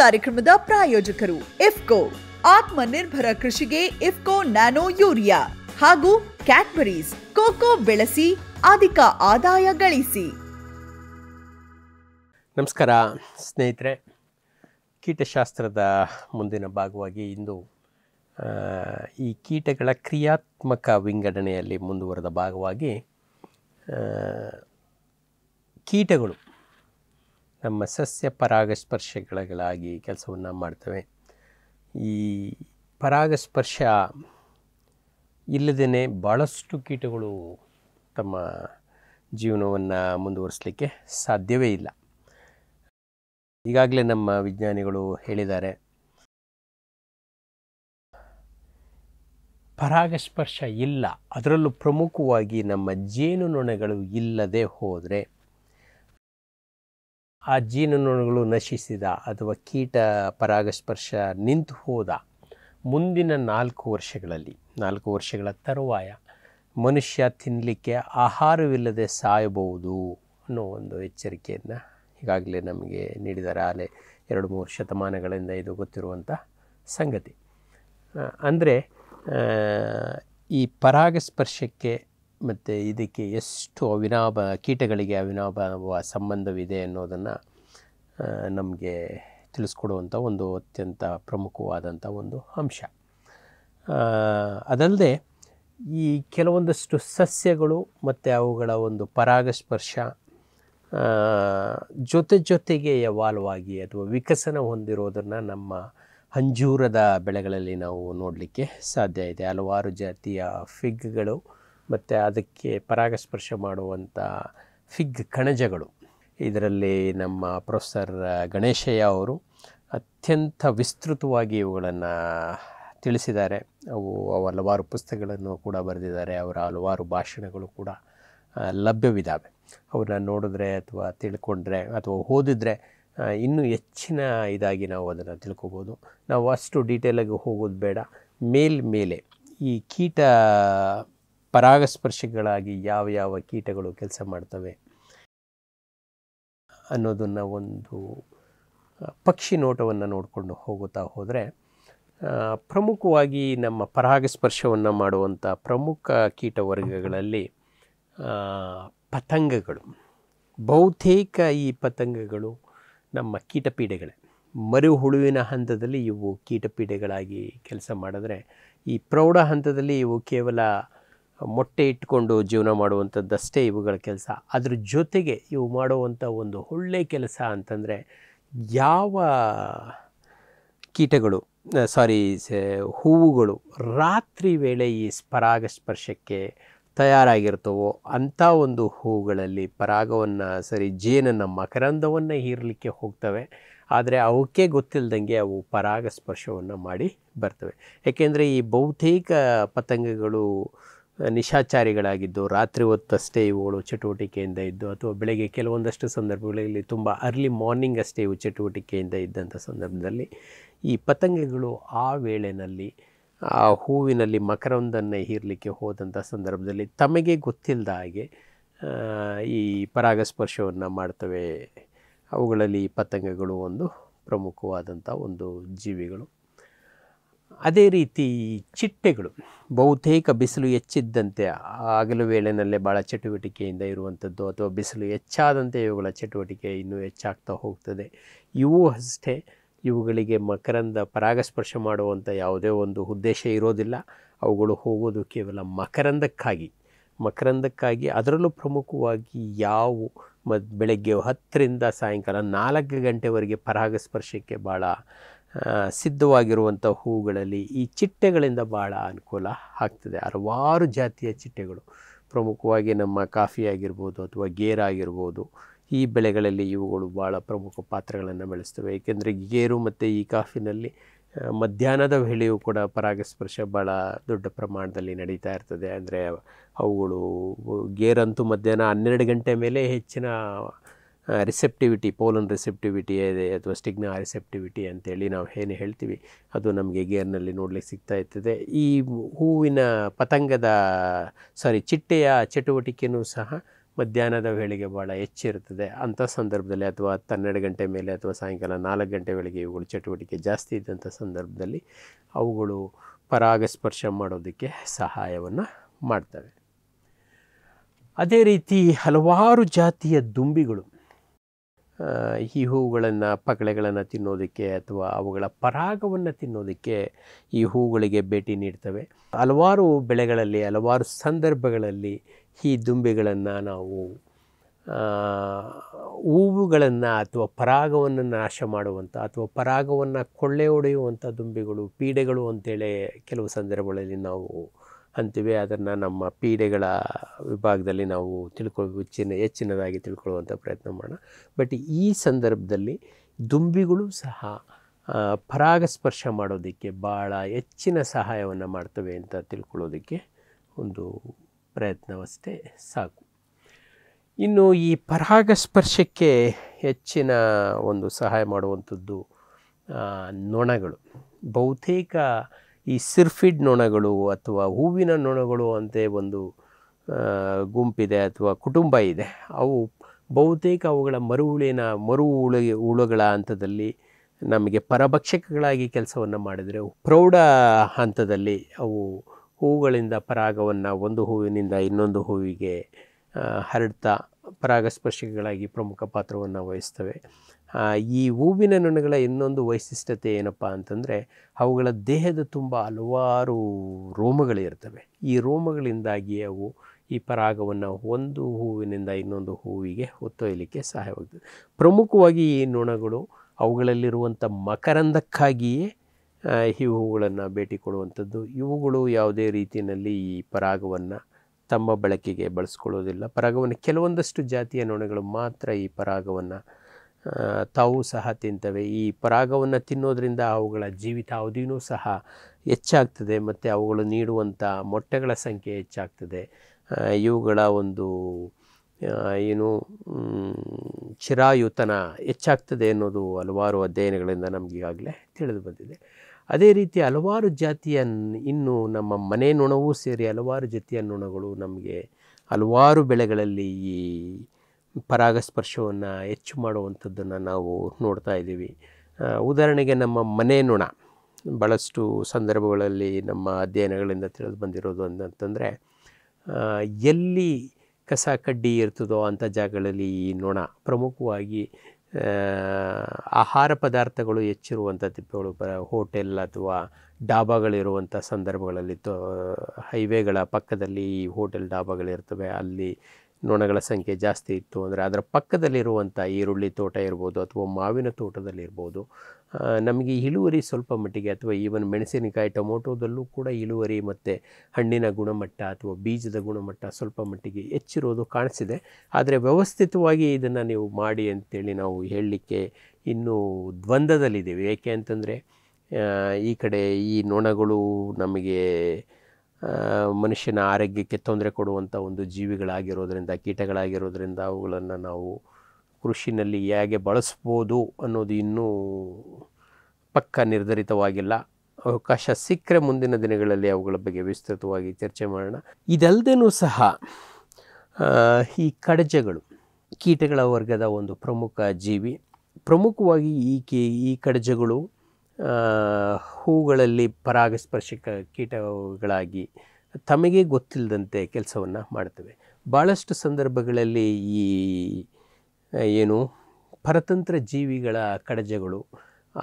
ಕಾರ್ಯಕ್ರಮದ ಪ್ರಾಯೋಜಕರು ಇಫ್ಕೋ ಆತ್ಮ ನಿರ್ಭರ ಕೃಷಿಗೆ ಇಫ್ಕೋ ನ್ಯಾನೋ ಯೂರಿಯಾ ಹಾಗೂ ಕ್ಯಾಟ್ಬರೀಸ್ ಕೋಕೋ ಬೆಳೆಸಿ ಅಧಿಕ ಆದಾಯ ಗಳಿಸಿ ನಮಸ್ಕಾರ ಸ್ನೇಹಿತರೆ ಕೀಟಶಾಸ್ತ್ರದ ಮುಂದಿನ ಭಾಗವಾಗಿ ಇಂದು ಈ ಕೀಟಗಳ ಕ್ರಿಯಾತ್ಮಕ ವಿಂಗಡಣೆಯಲ್ಲಿ ಮುಂದುವರೆದ ಭಾಗವಾಗಿ ಕೀಟಗಳು ನಮ್ಮ ಸಸ್ಯ ಪರಾಗಸ್ಪರ್ಶಗಳಾಗಿ ಕೆಲಸವನ್ನು ಮಾಡ್ತವೆ ಈ ಪರಾಗಸ್ಪರ್ಶ ಇಲ್ಲದೇ ಭಾಳಷ್ಟು ಕೀಟಗಳು ತಮ್ಮ ಜೀವನವನ್ನು ಮುಂದುವರಿಸಲಿಕ್ಕೆ ಸಾಧ್ಯವೇ ಇಲ್ಲ ಈಗಾಗಲೇ ನಮ್ಮ ವಿಜ್ಞಾನಿಗಳು ಹೇಳಿದ್ದಾರೆ ಪರಾಗಸ್ಪರ್ಶ ಇಲ್ಲ ಅದರಲ್ಲೂ ಪ್ರಮುಖವಾಗಿ ನಮ್ಮ ಜೇನುನೊಣಗಳು ಇಲ್ಲದೆ ಹೋದರೆ ಆ ಜೀನುನೊಣಗಳು ನಶಿಸಿದ ಅಥವಾ ಕೀಟ ಪರಾಗಸ್ಪರ್ಶ ನಿಂತು ಹೋದ ಮುಂದಿನ ನಾಲ್ಕು ವರ್ಷಗಳಲ್ಲಿ ನಾಲ್ಕು ವರ್ಷಗಳ ತರುವಾಯ ಮನುಷ್ಯ ತಿನ್ನಲಿಕ್ಕೆ ಆಹಾರವಿಲ್ಲದೆ ಸಾಯಬಹುದು ಅನ್ನೋ ಒಂದು ಎಚ್ಚರಿಕೆಯನ್ನು ಈಗಾಗಲೇ ನಮಗೆ ನೀಡಿದ್ದಾರೆ ಆಲೆ ಎರಡು ಮೂರು ಶತಮಾನಗಳಿಂದ ಇದು ಗೊತ್ತಿರುವಂಥ ಸಂಗತಿ ಅಂದರೆ ಈ ಪರಾಗಸ್ಪರ್ಶಕ್ಕೆ ಮತ್ತು ಇದಕ್ಕೆ ಎಷ್ಟು ಅವಿನಾಭ ಕೀಟಗಳಿಗೆ ಅವಿನಾಭಾವ ಸಂಬಂಧವಿದೆ ಅನ್ನೋದನ್ನು ನಮಗೆ ತಿಳಿಸ್ಕೊಡುವಂಥ ಒಂದು ಅತ್ಯಂತ ಪ್ರಮುಖವಾದಂಥ ಒಂದು ಅಂಶ ಅದಲ್ಲದೆ ಈ ಕೆಲವೊಂದಷ್ಟು ಸಸ್ಯಗಳು ಮತ್ತು ಅವುಗಳ ಒಂದು ಪರಾಗಸ್ಪರ್ಶ ಜೊತೆ ಜೊತೆಗೆ ಯವಾಲ್ವಾಗಿ ಅಥವಾ ವಿಕಸನ ಹೊಂದಿರೋದನ್ನು ನಮ್ಮ ಅಂಜೂರದ ಬೆಳೆಗಳಲ್ಲಿ ನಾವು ನೋಡಲಿಕ್ಕೆ ಸಾಧ್ಯ ಇದೆ ಹಲವಾರು ಜಾತಿಯ ಫಿಗ್ಗಳು ಮತ್ತು ಅದಕ್ಕೆ ಪರಾಗಸ್ಪರ್ಶ ಮಾಡುವಂಥ ಫಿಗ್ ಕಣಜಗಳು ಇದರಲ್ಲಿ ನಮ್ಮ ಪ್ರೊಫೆಸರ್ ಗಣೇಶಯ್ಯ ಅವರು ಅತ್ಯಂತ ವಿಸ್ತೃತವಾಗಿ ಇವುಗಳನ್ನು ತಿಳಿಸಿದ್ದಾರೆ ಅವು ಹಲವಾರು ಪುಸ್ತಕಗಳನ್ನು ಕೂಡ ಬರೆದಿದ್ದಾರೆ ಅವರ ಹಲವಾರು ಭಾಷಣಗಳು ಕೂಡ ಲಭ್ಯವಿದ್ದಾವೆ ಅವ್ರನ್ನ ನೋಡಿದ್ರೆ ಅಥವಾ ತಿಳ್ಕೊಂಡ್ರೆ ಅಥವಾ ಓದಿದ್ರೆ ಇನ್ನೂ ಹೆಚ್ಚಿನ ಇದಾಗಿ ನಾವು ಅದನ್ನು ತಿಳ್ಕೊಬೋದು ನಾವು ಅಷ್ಟು ಡೀಟೇಲಾಗಿ ಹೋಗೋದು ಬೇಡ ಮೇಲ್ಮೇಲೆ ಈ ಕೀಟ ಪರಾಗಸ್ಪರ್ಶಗಳಾಗಿ ಯಾವ ಯಾವ ಕೀಟಗಳು ಕೆಲಸ ಮಾಡ್ತವೆ ಅನ್ನೋದನ್ನು ಒಂದು ಪಕ್ಷಿ ನೋಟವನ್ನು ನೋಡಿಕೊಂಡು ಹೋಗುತ್ತಾ ಹೋದರೆ ಪ್ರಮುಖವಾಗಿ ನಮ್ಮ ಪರಾಗಸ್ಪರ್ಶವನ್ನು ಮಾಡುವಂಥ ಪ್ರಮುಖ ಕೀಟ ವರ್ಗಗಳಲ್ಲಿ ಪತಂಗಗಳು ಬಹುತೇಕ ಈ ಪತಂಗಗಳು ನಮ್ಮ ಕೀಟಪೀಡೆಗಳೇ ಮರುಹುಳುವಿನ ಹಂತದಲ್ಲಿ ಇವು ಕೀಟಪೀಡೆಗಳಾಗಿ ಕೆಲಸ ಮಾಡಿದ್ರೆ ಈ ಪ್ರೌಢ ಹಂತದಲ್ಲಿ ಇವು ಕೇವಲ ಮೊಟ್ಟೆ ಇಟ್ಕೊಂಡು ಜೀವನ ಮಾಡುವಂಥದ್ದಷ್ಟೇ ಇವುಗಳ ಕೆಲಸ ಅದ್ರ ಜೊತೆಗೆ ಇವು ಮಾಡುವಂಥ ಒಂದು ಒಳ್ಳೆಯ ಕೆಲಸ ಅಂತಂದರೆ ಯಾವ ಕೀಟಗಳು ಸಾರಿ ಹೂವುಗಳು ರಾತ್ರಿ ವೇಳೆ ಈ ಪರಾಗಸ್ಪರ್ಶಕ್ಕೆ ತಯಾರಾಗಿರ್ತವೋ ಅಂಥ ಒಂದು ಹೂವುಗಳಲ್ಲಿ ಪರಾಗವನ್ನು ಸರಿ ಜೇನನ್ನು ಮಕರಂದವನ್ನು ಹೀರಲಿಕ್ಕೆ ಹೋಗ್ತವೆ ಆದರೆ ಅವಕ್ಕೆ ಗೊತ್ತಿಲ್ಲದಂಗೆ ಅವು ಪರಾಗಸ್ಪರ್ಶವನ್ನು ಮಾಡಿ ಬರ್ತವೆ ಏಕೆಂದರೆ ಈ ಬಹುತೇಕ ಪತಂಗಗಳು ನಿಶಾಚಾರಿಗಳಾಗಿದ್ದು ರಾತ್ರಿ ಹೊತ್ತಷ್ಟೇ ಇವುಗಳು ಚಟುವಟಿಕೆಯಿಂದ ಇದ್ದು ಅಥವಾ ಬೆಳಗ್ಗೆ ಕೆಲವೊಂದಷ್ಟು ಸಂದರ್ಭಗಳಲ್ಲಿ ತುಂಬ ಅರ್ಲಿ ಮಾರ್ನಿಂಗ್ ಅಷ್ಟೇ ಇವು ಚಟುವಟಿಕೆಯಿಂದ ಇದ್ದಂಥ ಸಂದರ್ಭದಲ್ಲಿ ಈ ಪತಂಗಗಳು ಆ ವೇಳೆಯಲ್ಲಿ ಆ ಹೂವಿನಲ್ಲಿ ಮಕರವೊಂದನ್ನು ಹೀರಲಿಕ್ಕೆ ಹೋದಂಥ ಸಂದರ್ಭದಲ್ಲಿ ತಮಗೆ ಗೊತ್ತಿಲ್ಲದ ಹಾಗೆ ಈ ಪರಾಗಸ್ಪರ್ಶವನ್ನು ಮಾಡ್ತವೆ ಅವುಗಳಲ್ಲಿ ಪತಂಗಗಳು ಒಂದು ಪ್ರಮುಖವಾದಂಥ ಒಂದು ಜೀವಿಗಳು ಅದೇ ರೀತಿ ಚಿಟ್ಟೆಗಳು ಬಹುತೇಕ ಬಿಸಿಲು ಹೆಚ್ಚಿದ್ದಂತೆ ಆಗಲು ವೇಳೆನಲ್ಲೇ ಭಾಳ ಚಟುವಟಿಕೆಯಿಂದ ಇರುವಂಥದ್ದು ಅಥವಾ ಬಿಸಿಲು ಹೆಚ್ಚಾದಂತೆ ಇವುಗಳ ಚಟುವಟಿಕೆ ಇನ್ನೂ ಹೆಚ್ಚಾಗ್ತಾ ಹೋಗ್ತದೆ ಇವು ಅಷ್ಟೇ ಇವುಗಳಿಗೆ ಮಕರಂದ ಪರಾಗಸ್ಪರ್ಶ ಮಾಡುವಂಥ ಯಾವುದೇ ಒಂದು ಉದ್ದೇಶ ಇರೋದಿಲ್ಲ ಅವುಗಳು ಹೋಗೋದು ಕೇವಲ ಮಕರಂದಕ್ಕಾಗಿ ಮಕರಂದಕ್ಕಾಗಿ ಅದರಲ್ಲೂ ಪ್ರಮುಖವಾಗಿ ಯಾವ ಮ ಬೆಳಗ್ಗೆ ಹತ್ತರಿಂದ ಸಾಯಂಕಾಲ ನಾಲ್ಕು ಗಂಟೆವರೆಗೆ ಪರಾಗಸ್ಪರ್ಶಕ್ಕೆ ಭಾಳ ಸಿದ್ಧವಾಗಿರುವಂಥ ಹೂಗಳಲ್ಲಿ ಈ ಚಿಟ್ಟೆಗಳಿಂದ ಭಾಳ ಅನುಕೂಲ ಆಗ್ತದೆ ಹಲವಾರು ಜಾತಿಯ ಚಿಟ್ಟೆಗಳು ಪ್ರಮುಖವಾಗಿ ನಮ್ಮ ಕಾಫಿ ಆಗಿರ್ಬೋದು ಅಥವಾ ಗೇರ್ ಆಗಿರ್ಬೋದು ಈ ಬೆಳೆಗಳಲ್ಲಿ ಇವುಗಳು ಭಾಳ ಪ್ರಮುಖ ಪಾತ್ರಗಳನ್ನು ಬೆಳೆಸ್ತವೆ ಏಕೆಂದರೆ ಗೇರು ಮತ್ತು ಈ ಕಾಫಿನಲ್ಲಿ ಮಧ್ಯಾಹ್ನದ ವೇಳೆಯೂ ಕೂಡ ಪರಾಗಸ್ಪರ್ಶ ಭಾಳ ದೊಡ್ಡ ಪ್ರಮಾಣದಲ್ಲಿ ನಡೀತಾ ಇರ್ತದೆ ಅಂದರೆ ಅವುಗಳು ಗೇರಂತೂ ಮಧ್ಯಾಹ್ನ ಹನ್ನೆರಡು ಗಂಟೆ ಮೇಲೆ ಹೆಚ್ಚಿನ ರಿಸೆಪ್ಟಿವಿಟಿ ಪೋಲನ್ ರಿಸೆಪ್ಟಿವಿಟಿ ಇದೆ ಅಥವಾ ಸ್ಟಿಗ್ನಾ ರಿಸೆಪ್ಟಿವಿಟಿ ಅಂತೇಳಿ ನಾವು ಏನು ಹೇಳ್ತೀವಿ ಅದು ನಮಗೆ ಗೇರ್ನಲ್ಲಿ ನೋಡಲಿಕ್ಕೆ ಸಿಗ್ತಾ ಇರ್ತದೆ ಈ ಹೂವಿನ ಪತಂಗದ ಸಾರಿ ಚಿಟ್ಟೆಯ ಚಟುವಟಿಕೆಯೂ ಸಹ ಮಧ್ಯಾಹ್ನದ ವೇಳೆಗೆ ಭಾಳ ಹೆಚ್ಚಿರುತ್ತದೆ ಅಂಥ ಸಂದರ್ಭದಲ್ಲಿ ಅಥವಾ ಹತ್ತು ಗಂಟೆ ಮೇಲೆ ಅಥವಾ ಸಾಯಂಕಾಲ ನಾಲ್ಕು ಗಂಟೆ ವೇಳೆಗೆ ಇವುಗಳು ಚಟುವಟಿಕೆ ಜಾಸ್ತಿ ಇದ್ದಂಥ ಸಂದರ್ಭದಲ್ಲಿ ಅವುಗಳು ಪರಾಗಸ್ಪರ್ಶ ಮಾಡೋದಕ್ಕೆ ಸಹಾಯವನ್ನು ಮಾಡ್ತವೆ ಅದೇ ರೀತಿ ಹಲವಾರು ಜಾತಿಯ ದುಂಬಿಗಳು ಈ ಹೂವುಗಳನ್ನು ಪಕಳೆಗಳನ್ನು ತಿನ್ನೋದಕ್ಕೆ ಅಥವಾ ಅವುಗಳ ಪರಾಗವನ್ನು ತಿನ್ನೋದಕ್ಕೆ ಈ ಹೂಗಳಿಗೆ ಭೇಟಿ ನೀಡ್ತವೆ ಹಲವಾರು ಬೆಳೆಗಳಲ್ಲಿ ಹಲವಾರು ಸಂದರ್ಭಗಳಲ್ಲಿ ಈ ದುಂಬಿಗಳನ್ನು ನಾವು ಹೂವುಗಳನ್ನು ಅಥವಾ ಪರಾಗವನ್ನು ನಾಶ ಮಾಡುವಂಥ ಅಥವಾ ಪರಾಗವನ್ನು ಕೊಳ್ಳೆ ಹೊಡೆಯುವಂಥ ದುಂಬಿಗಳು ಪೀಡೆಗಳು ಅಂತೇಳಿ ಕೆಲವು ಸಂದರ್ಭಗಳಲ್ಲಿ ನಾವು ಅಂತೀವಿ ಅದನ್ನು ನಮ್ಮ ಪೀಡೆಗಳ ವಿಭಾಗದಲ್ಲಿ ನಾವು ತಿಳ್ಕೊಳ್ಬೇಕು ಹೆಚ್ಚಿನ ಹೆಚ್ಚಿನದಾಗಿ ತಿಳ್ಕೊಳ್ಳುವಂಥ ಪ್ರಯತ್ನ ಮಾಡೋಣ ಬಟ್ ಈ ಸಂದರ್ಭದಲ್ಲಿ ದುಂಬಿಗಳು ಸಹ ಪರಾಗಸ್ಪರ್ಶ ಮಾಡೋದಕ್ಕೆ ಭಾಳ ಹೆಚ್ಚಿನ ಸಹಾಯವನ್ನು ಮಾಡ್ತವೆ ಅಂತ ತಿಳ್ಕೊಳ್ಳೋದಕ್ಕೆ ಒಂದು ಪ್ರಯತ್ನವಷ್ಟೇ ಸಾಕು ಇನ್ನು ಈ ಪರಾಗಸ್ಪರ್ಶಕ್ಕೆ ಹೆಚ್ಚಿನ ಒಂದು ಸಹಾಯ ಮಾಡುವಂಥದ್ದು ನೊಣಗಳು ಬಹುತೇಕ ಈ ಸಿರ್ಫಿಡ್ ನೊಣಗಳು ಅಥವಾ ಹೂವಿನ ನೊಣಗಳು ಅಂತೆ ಒಂದು ಗುಂಪಿದೆ ಅಥವಾ ಕುಟುಂಬ ಇದೆ ಅವು ಬಹುತೇಕ ಅವುಗಳ ಮರುಹುಳಿನ ಮರು ಹುಳುಗಳ ಹಂತದಲ್ಲಿ ನಮಗೆ ಪರಭಕ್ಷಕಗಳಾಗಿ ಕೆಲಸವನ್ನು ಮಾಡಿದರೆ ಪ್ರೌಢ ಹಂತದಲ್ಲಿ ಅವು ಹೂವುಗಳಿಂದ ಪರಾಗವನ್ನು ಒಂದು ಹೂವಿನಿಂದ ಇನ್ನೊಂದು ಹೂವಿಗೆ ಹರಡ್ತಾ ಪರಾಗಸ್ಪರ್ಶಗಳಾಗಿ ಪ್ರಮುಖ ಪಾತ್ರವನ್ನು ವಹಿಸ್ತವೆ ಈ ಹೂವಿನ ನೊಣಗಳ ಇನ್ನೊಂದು ವೈಶಿಷ್ಟ್ಯತೆ ಏನಪ್ಪ ಅಂತಂದರೆ ಅವುಗಳ ದೇಹದ ತುಂಬ ಹಲವಾರು ರೋಮಗಳಿರ್ತವೆ ಈ ರೋಮಗಳಿಂದಾಗಿ ಅವು ಈ ಪರಾಗವನ್ನು ಒಂದು ಹೂವಿನಿಂದ ಇನ್ನೊಂದು ಹೂವಿಗೆ ಹೊತ್ತೊಯ್ಯಲಿಕ್ಕೆ ಸಹಾಯವಾಗ್ತದೆ ಪ್ರಮುಖವಾಗಿ ಈ ನೊಣಗಳು ಅವುಗಳಲ್ಲಿರುವಂಥ ಮಕರಂದಕ್ಕಾಗಿಯೇ ಈ ಹೂವುಗಳನ್ನು ಭೇಟಿ ಕೊಡುವಂಥದ್ದು ಇವುಗಳು ಯಾವುದೇ ರೀತಿಯಲ್ಲಿ ಈ ಪರಾಗವನ್ನು ತಮ್ಮ ಬಳಕೆಗೆ ಬಳಸ್ಕೊಳ್ಳೋದಿಲ್ಲ ಪರಾಗವನ್ನು ಕೆಲವೊಂದಷ್ಟು ಜಾತಿಯ ನೊಣಗಳು ಮಾತ್ರ ಈ ಪರಾಗವನ್ನು ತಾವು ಸಹ ತಿಂತವೆ ಈ ಪರಾಗವನ್ನು ತಿನ್ನೋದರಿಂದ ಅವುಗಳ ಜೀವಿತಾವಧಿಯೂ ಸಹ ಹೆಚ್ಚಾಗ್ತದೆ ಮತ್ತು ಅವುಗಳು ನೀಡುವಂಥ ಮೊಟ್ಟೆಗಳ ಸಂಖ್ಯೆ ಹೆಚ್ಚಾಗ್ತದೆ ಇವುಗಳ ಒಂದು ಏನು ಚಿರಾಯುತನ ಹೆಚ್ಚಾಗ್ತದೆ ಅನ್ನೋದು ಹಲವಾರು ಅಧ್ಯಯನಗಳಿಂದ ನಮಗೀಗಾಗಲೇ ತಿಳಿದು ಬಂದಿದೆ ಅದೇ ರೀತಿ ಹಲವಾರು ಜಾತಿಯ ಇನ್ನು ನಮ್ಮ ಮನೆ ನೊಣವೂ ಸೇರಿ ಹಲವಾರು ಜಾತಿಯ ನೊಣಗಳು ನಮಗೆ ಹಲವಾರು ಬೆಳೆಗಳಲ್ಲಿ ಈ ಪರಾಗಸ್ಪರ್ಶವನ್ನು ಹೆಚ್ಚು ಮಾಡುವಂಥದ್ದನ್ನು ನಾವು ನೋಡ್ತಾ ಇದ್ದೀವಿ ಉದಾಹರಣೆಗೆ ನಮ್ಮ ಮನೆ ನೊಣ ಭಾಳಷ್ಟು ಸಂದರ್ಭಗಳಲ್ಲಿ ನಮ್ಮ ಅಧ್ಯಯನಗಳಿಂದ ತಿಳಿದು ಬಂದಿರೋದು ಅಂತಂದರೆ ಎಲ್ಲಿ ಕಸ ಕಡ್ಡಿ ಇರ್ತದೋ ಅಂಥ ಜಾಗಗಳಲ್ಲಿ ಈ ನೊಣ ಪ್ರಮುಖವಾಗಿ ಆಹಾರ ಪದಾರ್ಥಗಳು ಹೆಚ್ಚಿರುವಂಥ ತಿಪ್ಪೆಗಳು ಹೋಟೆಲ್ ಅಥವಾ ಡಾಬಾಗಳಿರುವಂಥ ಸಂದರ್ಭಗಳಲ್ಲಿ ತೋ ಹೈವೇಗಳ ಪಕ್ಕದಲ್ಲಿ ಈ ಹೋಟೆಲ್ ಡಾಬಾಗಳಿರ್ತವೆ ಅಲ್ಲಿ ನೊಣಗಳ ಸಂಖ್ಯೆ ಜಾಸ್ತಿ ಇತ್ತು ಅಂದರೆ ಅದರ ಪಕ್ಕದಲ್ಲಿರುವಂಥ ಈರುಳ್ಳಿ ತೋಟ ಇರ್ಬೋದು ಅಥವಾ ಮಾವಿನ ತೋಟದಲ್ಲಿರ್ಬೋದು ನಮಗೆ ಇಳುವರಿ ಸ್ವಲ್ಪ ಮಟ್ಟಿಗೆ ಅಥವಾ ಈವನ್ ಮೆಣಸಿನಕಾಯಿ ಟೊಮೊಟೋದಲ್ಲೂ ಕೂಡ ಇಳುವರಿ ಮತ್ತು ಹಣ್ಣಿನ ಗುಣಮಟ್ಟ ಅಥವಾ ಬೀಜದ ಗುಣಮಟ್ಟ ಸ್ವಲ್ಪ ಮಟ್ಟಿಗೆ ಹೆಚ್ಚಿರೋದು ಕಾಣಿಸಿದೆ ಆದರೆ ವ್ಯವಸ್ಥಿತವಾಗಿ ಇದನ್ನು ನೀವು ಮಾಡಿ ಅಂತೇಳಿ ನಾವು ಹೇಳಲಿಕ್ಕೆ ಇನ್ನೂ ದ್ವಂದ್ವದಲ್ಲಿದ್ದೀವಿ ಏಕೆ ಅಂತಂದರೆ ಈ ಕಡೆ ಈ ನೊಣಗಳು ನಮಗೆ ಮನುಷ್ಯನ ಆರೋಗ್ಯಕ್ಕೆ ತೊಂದರೆ ಕೊಡುವಂಥ ಒಂದು ಜೀವಿಗಳಾಗಿರೋದರಿಂದ ಕೀಟಗಳಾಗಿರೋದರಿಂದ ಅವುಗಳನ್ನು ನಾವು ಕೃಷಿನಲ್ಲಿ ಹೇಗೆ ಬಳಸ್ಬೋದು ಅನ್ನೋದು ಇನ್ನೂ ಪಕ್ಕ ನಿರ್ಧರಿತವಾಗಿಲ್ಲ ಅವಕಾಶ ಸಿಕ್ಕರೆ ಮುಂದಿನ ದಿನಗಳಲ್ಲಿ ಅವುಗಳ ಬಗ್ಗೆ ವಿಸ್ತೃತವಾಗಿ ಚರ್ಚೆ ಮಾಡೋಣ ಇದಲ್ಲದೇನೂ ಸಹ ಈ ಕಡಜಗಳು ಕೀಟಗಳ ವರ್ಗದ ಒಂದು ಪ್ರಮುಖ ಜೀವಿ ಪ್ರಮುಖವಾಗಿ ಈ ಕಿ ಈ ಕಡಜಗಳು ಹೂಗಳಲ್ಲಿ ಪರಾಗಸ್ಪರ್ಶಕ ಕೀಟಗಳಾಗಿ ತಮಗೆ ಗೊತ್ತಿಲ್ಲದಂತೆ ಕೆಲಸವನ್ನು ಮಾಡ್ತವೆ ಭಾಳಷ್ಟು ಸಂದರ್ಭಗಳಲ್ಲಿ ಈ ಏನು ಪರತಂತ್ರ ಜೀವಿಗಳ ಕಡಜಗಳು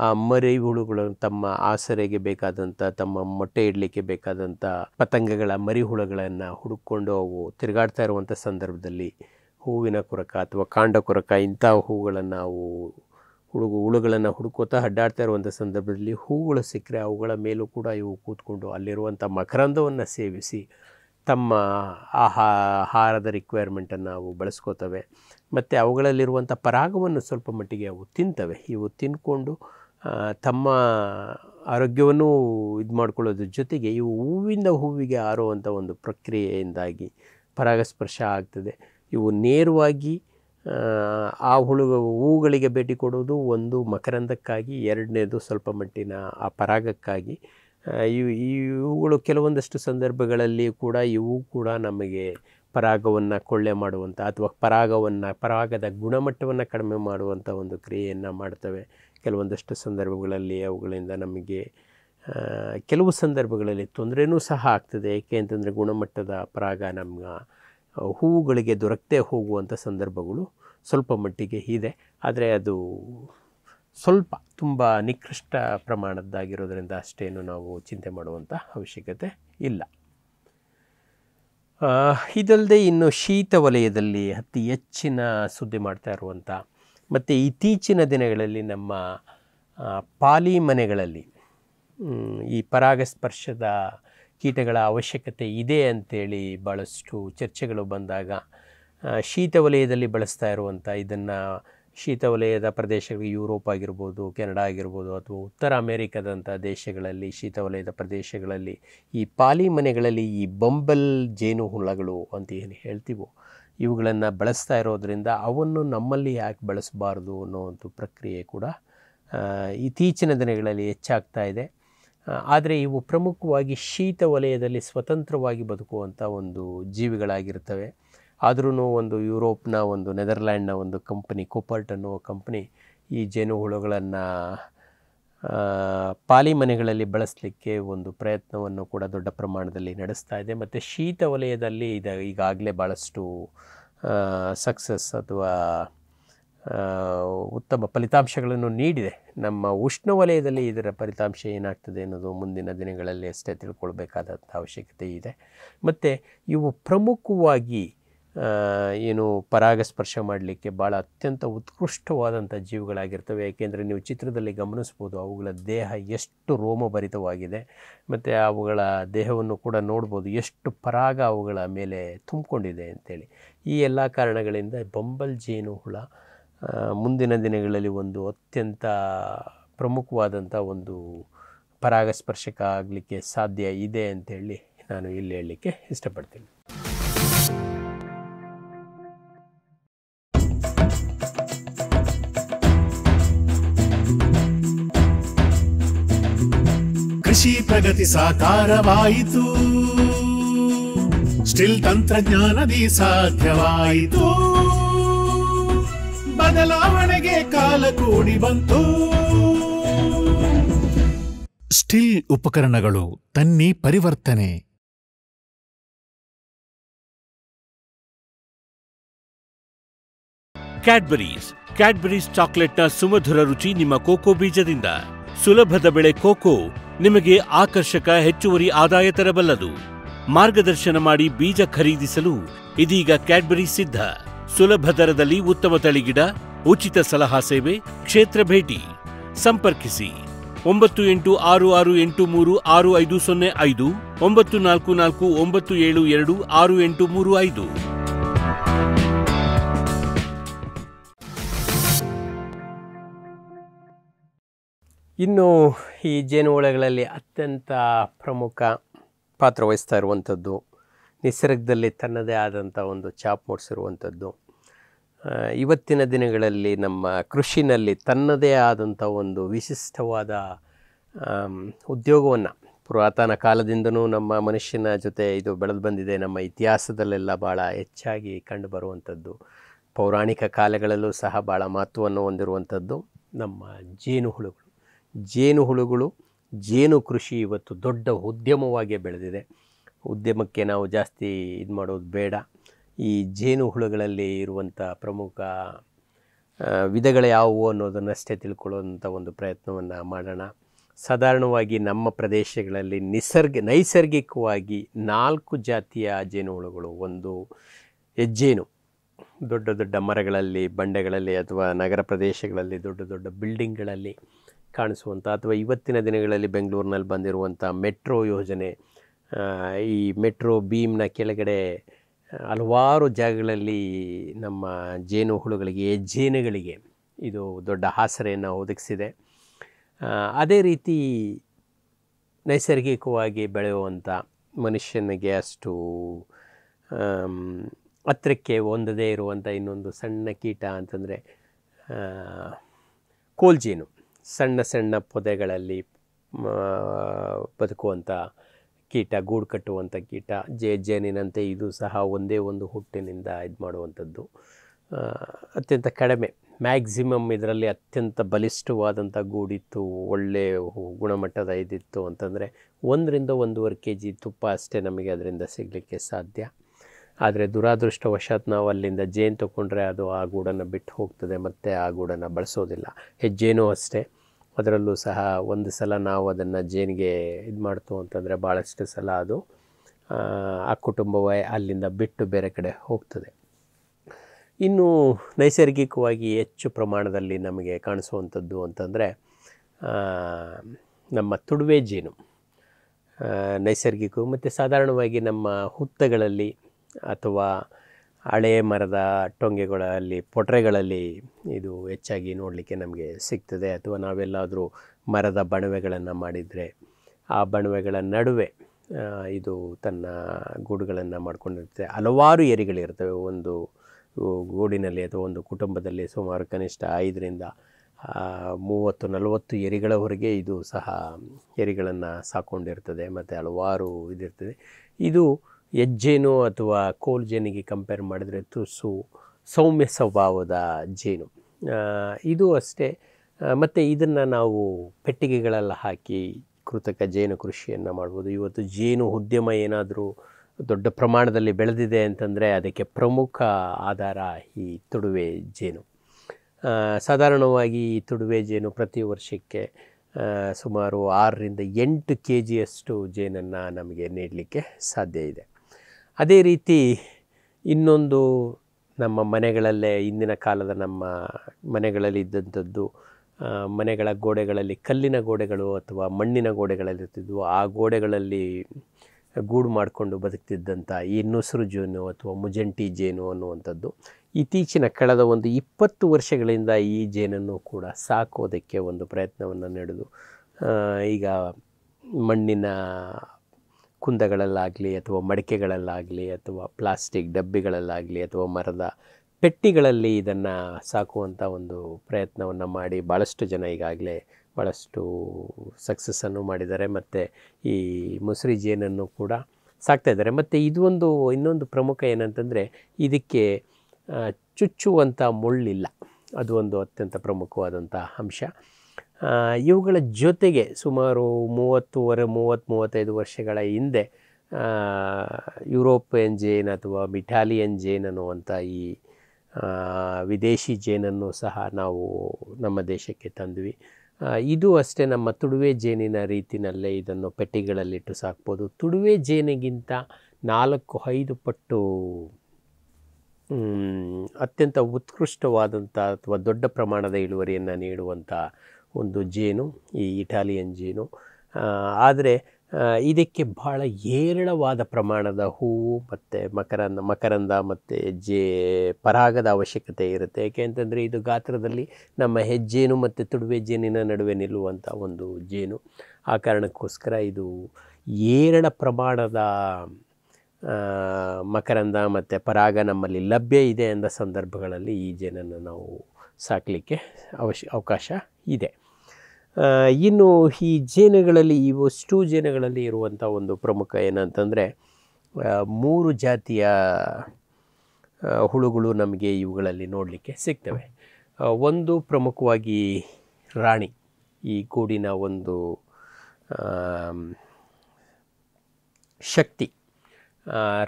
ಆ ಮರಿ ಹುಳುಗಳು ತಮ್ಮ ಆಸರೆಗೆ ಬೇಕಾದಂಥ ತಮ್ಮ ಮೊಟ್ಟೆ ಇಡಲಿಕ್ಕೆ ಬೇಕಾದಂಥ ಪತಂಗಗಳ ಮರಿ ಹುಳುಗಳನ್ನು ಹುಡುಕೊಂಡು ಅವು ತಿರುಗಾಡ್ತಾ ಇರುವಂಥ ಸಂದರ್ಭದಲ್ಲಿ ಹೂವಿನ ಕೊರಕ ಅಥವಾ ಕಾಂಡ ಕೊರಕ ಇಂಥ ಹೂಗಳನ್ನು ಅವು ಹುಡುಗು ಹುಳುಗಳನ್ನು ಹುಡುಕೋತಾ ಅಡ್ಡಾಡ್ತಾ ಇರುವಂಥ ಸಂದರ್ಭದಲ್ಲಿ ಹೂಗಳು ಸಿಕ್ಕರೆ ಅವುಗಳ ಮೇಲೂ ಕೂಡ ಇವು ಕೂತ್ಕೊಂಡು ಅಲ್ಲಿರುವಂಥ ಮಕರಂದವನ್ನು ಸೇವಿಸಿ ತಮ್ಮ ಆಹಾರದ ರಿಕ್ವೈರ್ಮೆಂಟನ್ನು ಅವು ಬಳಸ್ಕೋತವೆ ಮತ್ತು ಅವುಗಳಲ್ಲಿರುವಂಥ ಪರಾಗವನ್ನು ಸ್ವಲ್ಪ ಮಟ್ಟಿಗೆ ಅವು ತಿಂತವೆ ಇವು ತಿನ್ಕೊಂಡು ತಮ್ಮ ಆರೋಗ್ಯವನ್ನು ಇದು ಮಾಡ್ಕೊಳ್ಳೋದ್ರ ಜೊತೆಗೆ ಇವು ಹೂವಿಂದ ಹೂವಿಗೆ ಆರೋವಂಥ ಒಂದು ಪ್ರಕ್ರಿಯೆಯಿಂದಾಗಿ ಪರಾಗಸ್ಪರ್ಶ ಆಗ್ತದೆ ಇವು ನೇರವಾಗಿ ಆ ಹುಳು ಹೂಗಳಿಗೆ ಭೇಟಿ ಕೊಡುವುದು ಒಂದು ಮಕರಂದಕ್ಕಾಗಿ ಎರಡನೇದು ಸ್ವಲ್ಪ ಮಟ್ಟಿನ ಆ ಪರಾಗಕ್ಕಾಗಿ ಇವು ಇವುಗಳು ಕೆಲವೊಂದಷ್ಟು ಸಂದರ್ಭಗಳಲ್ಲಿ ಕೂಡ ಇವು ಕೂಡ ನಮಗೆ ಪರಾಗವನ್ನು ಕೊಳ್ಳೆ ಮಾಡುವಂಥ ಅಥವಾ ಪರಾಗವನ್ನು ಪರಾಗದ ಗುಣಮಟ್ಟವನ್ನು ಕಡಿಮೆ ಮಾಡುವಂಥ ಒಂದು ಕ್ರಿಯೆಯನ್ನು ಮಾಡ್ತವೆ ಕೆಲವೊಂದಷ್ಟು ಸಂದರ್ಭಗಳಲ್ಲಿ ಅವುಗಳಿಂದ ನಮಗೆ ಕೆಲವು ಸಂದರ್ಭಗಳಲ್ಲಿ ತೊಂದರೆನೂ ಸಹ ಆಗ್ತದೆ ಏಕೆ ಅಂತಂದರೆ ಗುಣಮಟ್ಟದ ಪರಾಗ ನಮ್ಮ ಹೂವುಗಳಿಗೆ ದೊರಕದೆ ಹೋಗುವಂಥ ಸಂದರ್ಭಗಳು ಸ್ವಲ್ಪ ಮಟ್ಟಿಗೆ ಇದೆ ಆದರೆ ಅದು ಸ್ವಲ್ಪ ತುಂಬ ನಿಕೃಷ್ಟ ಪ್ರಮಾಣದ್ದಾಗಿರೋದರಿಂದ ಅಷ್ಟೇನು ನಾವು ಚಿಂತೆ ಮಾಡುವಂಥ ಅವಶ್ಯಕತೆ ಇಲ್ಲ ಇದಲ್ಲದೆ ಇನ್ನು ಶೀತ ವಲಯದಲ್ಲಿ ಅತಿ ಹೆಚ್ಚಿನ ಸುದ್ದಿ ಮಾಡ್ತಾ ಇರುವಂಥ ಮತ್ತು ಇತ್ತೀಚಿನ ದಿನಗಳಲ್ಲಿ ನಮ್ಮ ಪಾಲಿ ಮನೆಗಳಲ್ಲಿ ಈ ಪರಾಗಸ್ಪರ್ಶದ ಕೀಟಗಳ ಅವಶ್ಯಕತೆ ಇದೆ ಅಂಥೇಳಿ ಭಾಳಷ್ಟು ಚರ್ಚೆಗಳು ಬಂದಾಗ ಶೀತ ವಲಯದಲ್ಲಿ ಬಳಸ್ತಾ ಇರುವಂಥ ಇದನ್ನು ಶೀತ ವಲಯದ ಪ್ರದೇಶಗಳು ಯುರೋಪ್ ಆಗಿರ್ಬೋದು ಕೆನಡಾ ಆಗಿರ್ಬೋದು ಅಥವಾ ಉತ್ತರ ಅಮೇರಿಕಾದಂಥ ದೇಶಗಳಲ್ಲಿ ಶೀತ ವಲಯದ ಪ್ರದೇಶಗಳಲ್ಲಿ ಈ ಪಾಲಿ ಮನೆಗಳಲ್ಲಿ ಈ ಬಂಬಲ್ ಜೇನು ಹುಳಗಳು ಅಂತ ಏನು ಹೇಳ್ತೀವೋ ಇವುಗಳನ್ನು ಬಳಸ್ತಾ ಇರೋದರಿಂದ ಅವನ್ನು ನಮ್ಮಲ್ಲಿ ಯಾಕೆ ಬಳಸಬಾರ್ದು ಅನ್ನೋ ಒಂದು ಪ್ರಕ್ರಿಯೆ ಕೂಡ ಇತ್ತೀಚಿನ ದಿನಗಳಲ್ಲಿ ಹೆಚ್ಚಾಗ್ತಾ ಇದೆ ಆದರೆ ಇವು ಪ್ರಮುಖವಾಗಿ ಶೀತ ವಲಯದಲ್ಲಿ ಸ್ವತಂತ್ರವಾಗಿ ಬದುಕುವಂಥ ಒಂದು ಜೀವಿಗಳಾಗಿರ್ತವೆ ಆದರೂ ಒಂದು ಯುರೋಪ್ನ ಒಂದು ನೆದರ್ಲ್ಯಾಂಡ್ನ ಒಂದು ಕಂಪನಿ ಕೊಪರ್ಟ್ ಅನ್ನುವ ಕಂಪನಿ ಈ ಜೇನುಹುಳುಗಳನ್ನು ಪಾಲಿ ಮನೆಗಳಲ್ಲಿ ಬಳಸಲಿಕ್ಕೆ ಒಂದು ಪ್ರಯತ್ನವನ್ನು ಕೂಡ ದೊಡ್ಡ ಪ್ರಮಾಣದಲ್ಲಿ ನಡೆಸ್ತಾ ಇದೆ ಮತ್ತು ಶೀತ ವಲಯದಲ್ಲಿ ಇದು ಈಗಾಗಲೇ ಭಾಳಷ್ಟು ಸಕ್ಸಸ್ ಅಥವಾ ಉತ್ತಮ ಫಲಿತಾಂಶಗಳನ್ನು ನೀಡಿದೆ ನಮ್ಮ ಉಷ್ಣವಲಯದಲ್ಲಿ ಇದರ ಫಲಿತಾಂಶ ಏನಾಗ್ತದೆ ಅನ್ನೋದು ಮುಂದಿನ ದಿನಗಳಲ್ಲಿ ಅಷ್ಟೇ ತಿಳ್ಕೊಳ್ಬೇಕಾದಂಥ ಅವಶ್ಯಕತೆ ಇದೆ ಮತ್ತು ಇವು ಪ್ರಮುಖವಾಗಿ ಏನು ಪರಾಗಸ್ಪರ್ಶ ಮಾಡಲಿಕ್ಕೆ ಭಾಳ ಅತ್ಯಂತ ಉತ್ಕೃಷ್ಟವಾದಂಥ ಜೀವಿಗಳಾಗಿರ್ತವೆ ಏಕೆಂದರೆ ನೀವು ಚಿತ್ರದಲ್ಲಿ ಗಮನಿಸ್ಬೋದು ಅವುಗಳ ದೇಹ ಎಷ್ಟು ರೋಮಭರಿತವಾಗಿದೆ ಮತ್ತು ಅವುಗಳ ದೇಹವನ್ನು ಕೂಡ ನೋಡ್ಬೋದು ಎಷ್ಟು ಪರಾಗ ಅವುಗಳ ಮೇಲೆ ತುಂಬಿಕೊಂಡಿದೆ ಅಂಥೇಳಿ ಈ ಎಲ್ಲ ಕಾರಣಗಳಿಂದ ಬಂಬಲ್ ಜೇನು ಹುಳ ಮುಂದಿನ ದಿನಗಳಲ್ಲಿ ಒಂದು ಅತ್ಯಂತ ಪ್ರಮುಖವಾದಂಥ ಒಂದು ಪರಾಗಸ್ಪರ್ಶಕ ಆಗಲಿಕ್ಕೆ ಸಾಧ್ಯ ಇದೆ ಅಂತೇಳಿ ನಾನು ಇಲ್ಲಿ ಹೇಳಲಿಕ್ಕೆ ಇಷ್ಟಪಡ್ತೀನಿ ಕೃಷಿ ಪ್ರಗತಿ ಸಾಕಾರವಾಯಿತು ಸ್ಟಿಲ್ ತಂತ್ರಜ್ಞಾನದಿ ಸಾಧ್ಯವಾಯಿತು ಬದಲಾವಣೆಗೆ ಕಾಲ ಕೂಡಿ ಬಂತು ಸ್ಟಿಲ್ ಉಪಕರಣಗಳು ತನ್ನಿ ಪರಿವರ್ತನೆ ಕ್ಯಾಡ್ಬರೀಸ್ ಕ್ಯಾಡ್ಬರೀಸ್ ಚಾಕ್ಲೇಟ್ನ ಸುಮಧುರ ರುಚಿ ನಿಮ್ಮ ಕೋಕೋ ಬೀಜದಿಂದ ಸುಲಭದ ಬೆಳೆ ಕೋಕೋ ನಿಮಗೆ ಆಕರ್ಷಕ ಹೆಚ್ಚುವರಿ ಆದಾಯ ತರಬಲ್ಲದು ಮಾರ್ಗದರ್ಶನ ಮಾಡಿ ಬೀಜ ಖರೀದಿಸಲು ಇದೀಗ ಕ್ಯಾಡ್ಬರೀಸ್ ಸಿದ್ಧ ಸುಲಭ ದರದಲ್ಲಿ ಉತ್ತಮ ತಳಿಗಿಡ ಉಚಿತ ಸಲಹಾ ಸೇವೆ ಕ್ಷೇತ್ರ ಭೇಟಿ ಸಂಪರ್ಕಿಸಿ ಒಂಬತ್ತು ಎಂಟು ಆರು ಆರು ಎಂಟು ಮೂರು ಆರು ಐದು ಸೊನ್ನೆ ಐದು ಒಂಬತ್ತು ನಾಲ್ಕು ನಾಲ್ಕು ಒಂಬತ್ತು ಏಳು ಎರಡು ಆರು ಎಂಟು ಮೂರು ಐದು ಇನ್ನು ಈ ಜೇನುಹುಳಗಳಲ್ಲಿ ಅತ್ಯಂತ ಪ್ರಮುಖ ಪಾತ್ರ ವಹಿಸ್ತಾ ಇರುವಂಥದ್ದು ನಿಸರ್ಗದಲ್ಲಿ ತನ್ನದೇ ಆದಂಥ ಒಂದು ಚಾಪ್ ಮೂಡಿಸಿರುವಂಥದ್ದು ಇವತ್ತಿನ ದಿನಗಳಲ್ಲಿ ನಮ್ಮ ಕೃಷಿನಲ್ಲಿ ತನ್ನದೇ ಆದಂಥ ಒಂದು ವಿಶಿಷ್ಟವಾದ ಉದ್ಯೋಗವನ್ನು ಪುರಾತನ ಕಾಲದಿಂದನೂ ನಮ್ಮ ಮನುಷ್ಯನ ಜೊತೆ ಇದು ಬೆಳೆದು ಬಂದಿದೆ ನಮ್ಮ ಇತಿಹಾಸದಲ್ಲೆಲ್ಲ ಭಾಳ ಹೆಚ್ಚಾಗಿ ಕಂಡುಬರುವಂಥದ್ದು ಪೌರಾಣಿಕ ಕಾಲಗಳಲ್ಲೂ ಸಹ ಭಾಳ ಮಹತ್ವವನ್ನು ಹೊಂದಿರುವಂಥದ್ದು ನಮ್ಮ ಜೇನುಹುಳುಗಳು ಜೇನುಹುಳುಗಳು ಜೇನು ಕೃಷಿ ಇವತ್ತು ದೊಡ್ಡ ಉದ್ಯಮವಾಗಿ ಬೆಳೆದಿದೆ ಉದ್ಯಮಕ್ಕೆ ನಾವು ಜಾಸ್ತಿ ಇದು ಮಾಡೋದು ಬೇಡ ಈ ಜೇನು ಹುಳುಗಳಲ್ಲಿ ಇರುವಂಥ ಪ್ರಮುಖ ವಿಧಗಳು ಯಾವುವು ಅನ್ನೋದನ್ನಷ್ಟೇ ತಿಳ್ಕೊಳ್ಳುವಂಥ ಒಂದು ಪ್ರಯತ್ನವನ್ನು ಮಾಡೋಣ ಸಾಧಾರಣವಾಗಿ ನಮ್ಮ ಪ್ರದೇಶಗಳಲ್ಲಿ ನಿಸರ್ಗ ನೈಸರ್ಗಿಕವಾಗಿ ನಾಲ್ಕು ಜಾತಿಯ ಜೇನುಹುಳುಗಳು ಒಂದು ಹೆಜ್ಜೇನು ದೊಡ್ಡ ದೊಡ್ಡ ಮರಗಳಲ್ಲಿ ಬಂಡೆಗಳಲ್ಲಿ ಅಥವಾ ನಗರ ಪ್ರದೇಶಗಳಲ್ಲಿ ದೊಡ್ಡ ದೊಡ್ಡ ಬಿಲ್ಡಿಂಗ್ಗಳಲ್ಲಿ ಕಾಣಿಸುವಂಥ ಅಥವಾ ಇವತ್ತಿನ ದಿನಗಳಲ್ಲಿ ಬೆಂಗಳೂರಿನಲ್ಲಿ ಬಂದಿರುವಂಥ ಮೆಟ್ರೋ ಯೋಜನೆ ಈ ಮೆಟ್ರೋ ಬೀಮ್ನ ಕೆಳಗಡೆ ಹಲವಾರು ಜಾಗಗಳಲ್ಲಿ ನಮ್ಮ ಜೇನು ಹುಳುಗಳಿಗೆ ಜೇನುಗಳಿಗೆ ಇದು ದೊಡ್ಡ ಆಸರೆಯನ್ನು ಒದಗಿಸಿದೆ ಅದೇ ರೀತಿ ನೈಸರ್ಗಿಕವಾಗಿ ಬೆಳೆಯುವಂಥ ಮನುಷ್ಯನಿಗೆ ಅಷ್ಟು ಹತ್ತಿರಕ್ಕೆ ಹೊಂದದೇ ಇರುವಂಥ ಇನ್ನೊಂದು ಸಣ್ಣ ಕೀಟ ಅಂತಂದರೆ ಕೋಲ್ಜೇನು ಸಣ್ಣ ಸಣ್ಣ ಪೊದೆಗಳಲ್ಲಿ ಬದುಕುವಂಥ ಕೀಟ ಗೂಡು ಕಟ್ಟುವಂಥ ಕೀಟ ಜೇ ಜೇನಿನಂತೆ ಇದು ಸಹ ಒಂದೇ ಒಂದು ಹುಟ್ಟಿನಿಂದ ಇದು ಮಾಡುವಂಥದ್ದು ಅತ್ಯಂತ ಕಡಿಮೆ ಮ್ಯಾಕ್ಸಿಮಮ್ ಇದರಲ್ಲಿ ಅತ್ಯಂತ ಬಲಿಷ್ಠವಾದಂಥ ಗೂಡಿತ್ತು ಒಳ್ಳೆಯ ಗುಣಮಟ್ಟದ ಇದಿತ್ತು ಅಂತಂದರೆ ಒಂದರಿಂದ ಒಂದೂವರೆ ಕೆ ಜಿ ತುಪ್ಪ ಅಷ್ಟೇ ನಮಗೆ ಅದರಿಂದ ಸಿಗಲಿಕ್ಕೆ ಸಾಧ್ಯ ಆದರೆ ದುರಾದೃಷ್ಟವಶಾತ್ ನಾವು ಅಲ್ಲಿಂದ ಜೇನು ತಗೊಂಡ್ರೆ ಅದು ಆ ಗೂಡನ್ನು ಬಿಟ್ಟು ಹೋಗ್ತದೆ ಮತ್ತು ಆ ಗೂಡನ್ನು ಬಳಸೋದಿಲ್ಲ ಹೆಜ್ಜೇನೂ ಅಷ್ಟೇ ಅದರಲ್ಲೂ ಸಹ ಒಂದು ಸಲ ನಾವು ಅದನ್ನು ಜೇನಿಗೆ ಇದು ಮಾಡ್ತು ಅಂತಂದರೆ ಭಾಳಷ್ಟು ಸಲ ಅದು ಆ ಕುಟುಂಬವೇ ಅಲ್ಲಿಂದ ಬಿಟ್ಟು ಬೇರೆ ಕಡೆ ಹೋಗ್ತದೆ ಇನ್ನು ನೈಸರ್ಗಿಕವಾಗಿ ಹೆಚ್ಚು ಪ್ರಮಾಣದಲ್ಲಿ ನಮಗೆ ಕಾಣಿಸುವಂಥದ್ದು ಅಂತಂದರೆ ನಮ್ಮ ತುಡುವೆ ಜೇನು ನೈಸರ್ಗಿಕ ಮತ್ತು ಸಾಧಾರಣವಾಗಿ ನಮ್ಮ ಹುತ್ತಗಳಲ್ಲಿ ಅಥವಾ ಹಳೆ ಮರದ ಟೊಂಗೆಗಳಲ್ಲಿ ಪೊಟ್ರೆಗಳಲ್ಲಿ ಇದು ಹೆಚ್ಚಾಗಿ ನೋಡಲಿಕ್ಕೆ ನಮಗೆ ಸಿಗ್ತದೆ ಅಥವಾ ನಾವೆಲ್ಲಾದರೂ ಮರದ ಬಣವೆಗಳನ್ನು ಮಾಡಿದರೆ ಆ ಬಣವೆಗಳ ನಡುವೆ ಇದು ತನ್ನ ಗೂಡುಗಳನ್ನು ಮಾಡ್ಕೊಂಡಿರುತ್ತೆ ಹಲವಾರು ಏರಿಗಳಿರ್ತವೆ ಒಂದು ಗೂಡಿನಲ್ಲಿ ಅಥವಾ ಒಂದು ಕುಟುಂಬದಲ್ಲಿ ಸುಮಾರು ಕನಿಷ್ಠ ಐದರಿಂದ ಮೂವತ್ತು ನಲವತ್ತು ಎರಿಗಳವರೆಗೆ ಇದು ಸಹ ಎರಿಗಳನ್ನು ಸಾಕೊಂಡಿರ್ತದೆ ಮತ್ತು ಹಲವಾರು ಇದಿರ್ತದೆ ಇದು ಹೆಜ್ಜೇನು ಅಥವಾ ಕೋಲ್ ಜೇನಿಗೆ ಕಂಪೇರ್ ಮಾಡಿದರೆ ತುಸು ಸೌಮ್ಯ ಸ್ವಭಾವದ ಜೇನು ಇದು ಅಷ್ಟೇ ಮತ್ತು ಇದನ್ನು ನಾವು ಪೆಟ್ಟಿಗೆಗಳೆಲ್ಲ ಹಾಕಿ ಕೃತಕ ಜೇನು ಕೃಷಿಯನ್ನು ಮಾಡ್ಬೋದು ಇವತ್ತು ಜೇನು ಉದ್ಯಮ ಏನಾದರೂ ದೊಡ್ಡ ಪ್ರಮಾಣದಲ್ಲಿ ಬೆಳೆದಿದೆ ಅಂತಂದರೆ ಅದಕ್ಕೆ ಪ್ರಮುಖ ಆಧಾರ ಈ ತುಡುವೆ ಜೇನು ಸಾಧಾರಣವಾಗಿ ಈ ತುಡುವೆ ಜೇನು ಪ್ರತಿ ವರ್ಷಕ್ಕೆ ಸುಮಾರು ಆರರಿಂದ ಎಂಟು ಕೆ ಜಿಯಷ್ಟು ಜೇನನ್ನು ನಮಗೆ ನೀಡಲಿಕ್ಕೆ ಸಾಧ್ಯ ಇದೆ ಅದೇ ರೀತಿ ಇನ್ನೊಂದು ನಮ್ಮ ಮನೆಗಳಲ್ಲೇ ಇಂದಿನ ಕಾಲದ ನಮ್ಮ ಮನೆಗಳಲ್ಲಿ ಇದ್ದಂಥದ್ದು ಮನೆಗಳ ಗೋಡೆಗಳಲ್ಲಿ ಕಲ್ಲಿನ ಗೋಡೆಗಳು ಅಥವಾ ಮಣ್ಣಿನ ಗೋಡೆಗಳಲ್ಲಿರ್ತಿದ್ವು ಆ ಗೋಡೆಗಳಲ್ಲಿ ಗೂಡು ಮಾಡಿಕೊಂಡು ಬದುಕ್ತಿದ್ದಂಥ ಈ ನುಸುರು ಜೇನು ಅಥವಾ ಮುಜಂಟಿ ಜೇನು ಅನ್ನುವಂಥದ್ದು ಇತ್ತೀಚಿನ ಕಳೆದ ಒಂದು ಇಪ್ಪತ್ತು ವರ್ಷಗಳಿಂದ ಈ ಜೇನನ್ನು ಕೂಡ ಸಾಕೋದಕ್ಕೆ ಒಂದು ಪ್ರಯತ್ನವನ್ನು ನಡೆದು ಈಗ ಮಣ್ಣಿನ ಕುಂದಗಳಲ್ಲಾಗಲಿ ಅಥವಾ ಮಡಿಕೆಗಳಲ್ಲಾಗಲಿ ಅಥವಾ ಪ್ಲಾಸ್ಟಿಕ್ ಡಬ್ಬಿಗಳಲ್ಲಾಗಲಿ ಅಥವಾ ಮರದ ಪೆಟ್ಟಿಗಳಲ್ಲಿ ಇದನ್ನು ಸಾಕುವಂಥ ಒಂದು ಪ್ರಯತ್ನವನ್ನು ಮಾಡಿ ಭಾಳಷ್ಟು ಜನ ಈಗಾಗಲೇ ಭಾಳಷ್ಟು ಸಕ್ಸಸ್ಸನ್ನು ಮಾಡಿದ್ದಾರೆ ಮತ್ತು ಈ ಮೊಸರಿ ಜೇನನ್ನು ಕೂಡ ಸಾಕ್ತಾಯಿದ್ದಾರೆ ಮತ್ತು ಒಂದು ಇನ್ನೊಂದು ಪ್ರಮುಖ ಏನಂತಂದರೆ ಇದಕ್ಕೆ ಚುಚ್ಚುವಂಥ ಮುಳ್ಳಿಲ್ಲ ಅದು ಒಂದು ಅತ್ಯಂತ ಪ್ರಮುಖವಾದಂಥ ಅಂಶ ಇವುಗಳ ಜೊತೆಗೆ ಸುಮಾರು ಮೂವತ್ತೂವರೆ ಮೂವತ್ತು ಮೂವತ್ತೈದು ವರ್ಷಗಳ ಹಿಂದೆ ಯುರೋಪಿಯನ್ ಜೇನ್ ಅಥವಾ ಇಟಾಲಿಯನ್ ಜೇನ್ ಅನ್ನುವಂಥ ಈ ವಿದೇಶಿ ಜೇನನ್ನು ಸಹ ನಾವು ನಮ್ಮ ದೇಶಕ್ಕೆ ತಂದ್ವಿ ಇದು ಅಷ್ಟೇ ನಮ್ಮ ತುಡುವೆ ಜೇನಿನ ರೀತಿಯಲ್ಲೇ ಇದನ್ನು ಪೆಟ್ಟಿಗಳಲ್ಲಿಟ್ಟು ಸಾಕ್ಬೋದು ತುಡುವೆ ಜೇನಿಗಿಂತ ನಾಲ್ಕು ಐದು ಪಟ್ಟು ಅತ್ಯಂತ ಉತ್ಕೃಷ್ಟವಾದಂಥ ಅಥವಾ ದೊಡ್ಡ ಪ್ರಮಾಣದ ಇಳುವರಿಯನ್ನು ನೀಡುವಂಥ ಒಂದು ಜೇನು ಈ ಇಟಾಲಿಯನ್ ಜೇನು ಆದರೆ ಇದಕ್ಕೆ ಭಾಳ ಏರಳವಾದ ಪ್ರಮಾಣದ ಹೂವು ಮತ್ತು ಮಕರಂದ ಮಕರಂದ ಮತ್ತು ಜೇ ಪರಾಗದ ಅವಶ್ಯಕತೆ ಇರುತ್ತೆ ಏಕೆಂತಂದರೆ ಇದು ಗಾತ್ರದಲ್ಲಿ ನಮ್ಮ ಹೆಜ್ಜೇನು ಮತ್ತು ತುಡುವೆ ಜೇನಿನ ನಡುವೆ ನಿಲ್ಲುವಂಥ ಒಂದು ಜೇನು ಆ ಕಾರಣಕ್ಕೋಸ್ಕರ ಇದು ಏರಳ ಪ್ರಮಾಣದ ಮಕರಂದ ಮತ್ತು ಪರಾಗ ನಮ್ಮಲ್ಲಿ ಲಭ್ಯ ಇದೆ ಅಂದ ಸಂದರ್ಭಗಳಲ್ಲಿ ಈ ಜೇನನ್ನು ನಾವು ಸಾಕಲಿಕ್ಕೆ ಅವಶ್ಯ ಅವಕಾಶ ಇದೆ ಇನ್ನು ಈ ಜೇನುಗಳಲ್ಲಿ ಇವಷ್ಟು ಜೇನುಗಳಲ್ಲಿ ಇರುವಂಥ ಒಂದು ಪ್ರಮುಖ ಏನಂತಂದರೆ ಮೂರು ಜಾತಿಯ ಹುಳುಗಳು ನಮಗೆ ಇವುಗಳಲ್ಲಿ ನೋಡಲಿಕ್ಕೆ ಸಿಗ್ತವೆ ಒಂದು ಪ್ರಮುಖವಾಗಿ ರಾಣಿ ಈ ಗೂಡಿನ ಒಂದು ಶಕ್ತಿ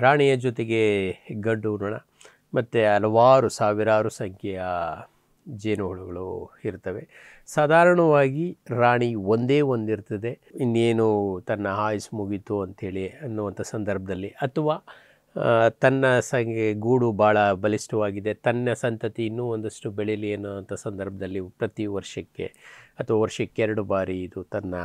ರಾಣಿಯ ಜೊತೆಗೆ ಗಡ್ಡು ನೊಣ ಮತ್ತು ಹಲವಾರು ಸಾವಿರಾರು ಸಂಖ್ಯೆಯ ಜೇನುಹುಳುಗಳು ಇರ್ತವೆ ಸಾಧಾರಣವಾಗಿ ರಾಣಿ ಒಂದೇ ಒಂದಿರ್ತದೆ ಇನ್ನೇನು ತನ್ನ ಆಯುಸ್ ಮುಗೀತು ಅಂಥೇಳಿ ಅನ್ನುವಂಥ ಸಂದರ್ಭದಲ್ಲಿ ಅಥವಾ ತನ್ನ ಸಂಗೆ ಗೂಡು ಭಾಳ ಬಲಿಷ್ಠವಾಗಿದೆ ತನ್ನ ಸಂತತಿ ಇನ್ನೂ ಒಂದಷ್ಟು ಬೆಳೀಲಿ ಅನ್ನೋವಂಥ ಸಂದರ್ಭದಲ್ಲಿ ಪ್ರತಿ ವರ್ಷಕ್ಕೆ ಅಥವಾ ವರ್ಷಕ್ಕೆ ಎರಡು ಬಾರಿ ಇದು ತನ್ನ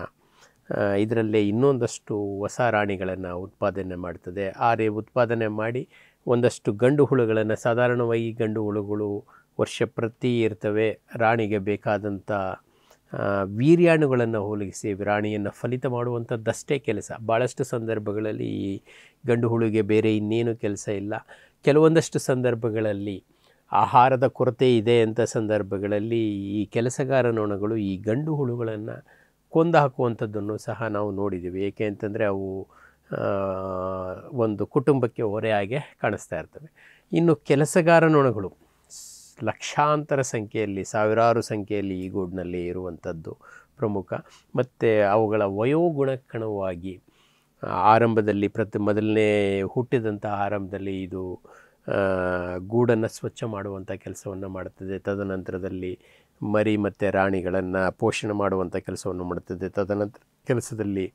ಇದರಲ್ಲೇ ಇನ್ನೊಂದಷ್ಟು ಹೊಸ ರಾಣಿಗಳನ್ನು ಉತ್ಪಾದನೆ ಮಾಡ್ತದೆ ಆ ಉತ್ಪಾದನೆ ಮಾಡಿ ಒಂದಷ್ಟು ಗಂಡು ಹುಳುಗಳನ್ನು ಸಾಧಾರಣವಾಗಿ ಗಂಡು ಹುಳುಗಳು ವರ್ಷ ಪ್ರತಿ ಇರ್ತವೆ ರಾಣಿಗೆ ಬೇಕಾದಂಥ ವೀರ್ಯಾಣುಗಳನ್ನು ಹೋಲಿಸಿ ರಾಣಿಯನ್ನು ಫಲಿತ ಮಾಡುವಂಥದ್ದಷ್ಟೇ ಕೆಲಸ ಭಾಳಷ್ಟು ಸಂದರ್ಭಗಳಲ್ಲಿ ಈ ಗಂಡು ಹುಳುಗೆ ಬೇರೆ ಇನ್ನೇನು ಕೆಲಸ ಇಲ್ಲ ಕೆಲವೊಂದಷ್ಟು ಸಂದರ್ಭಗಳಲ್ಲಿ ಆಹಾರದ ಕೊರತೆ ಇದೆ ಅಂತ ಸಂದರ್ಭಗಳಲ್ಲಿ ಈ ಕೆಲಸಗಾರ ನೊಣಗಳು ಈ ಗಂಡು ಹುಳುಗಳನ್ನು ಕೊಂದು ಹಾಕುವಂಥದ್ದನ್ನು ಸಹ ನಾವು ನೋಡಿದ್ದೀವಿ ಏಕೆ ಅಂತಂದರೆ ಅವು ಒಂದು ಕುಟುಂಬಕ್ಕೆ ಹೊರೆಯಾಗೆ ಕಾಣಿಸ್ತಾ ಇರ್ತವೆ ಇನ್ನು ಕೆಲಸಗಾರ ನೊಣಗಳು ಲಕ್ಷಾಂತರ ಸಂಖ್ಯೆಯಲ್ಲಿ ಸಾವಿರಾರು ಸಂಖ್ಯೆಯಲ್ಲಿ ಈ ಗೂಡಿನಲ್ಲಿ ಇರುವಂಥದ್ದು ಪ್ರಮುಖ ಮತ್ತು ಅವುಗಳ ವಯೋಗುಣಕ್ಕಣವಾಗಿ ಆರಂಭದಲ್ಲಿ ಪ್ರತಿ ಮೊದಲನೇ ಹುಟ್ಟಿದಂಥ ಆರಂಭದಲ್ಲಿ ಇದು ಗೂಡನ್ನು ಸ್ವಚ್ಛ ಮಾಡುವಂಥ ಕೆಲಸವನ್ನು ಮಾಡುತ್ತದೆ ತದನಂತರದಲ್ಲಿ ಮರಿ ಮತ್ತು ರಾಣಿಗಳನ್ನು ಪೋಷಣೆ ಮಾಡುವಂಥ ಕೆಲಸವನ್ನು ಮಾಡುತ್ತದೆ ತದನಂತರ ಕೆಲಸದಲ್ಲಿ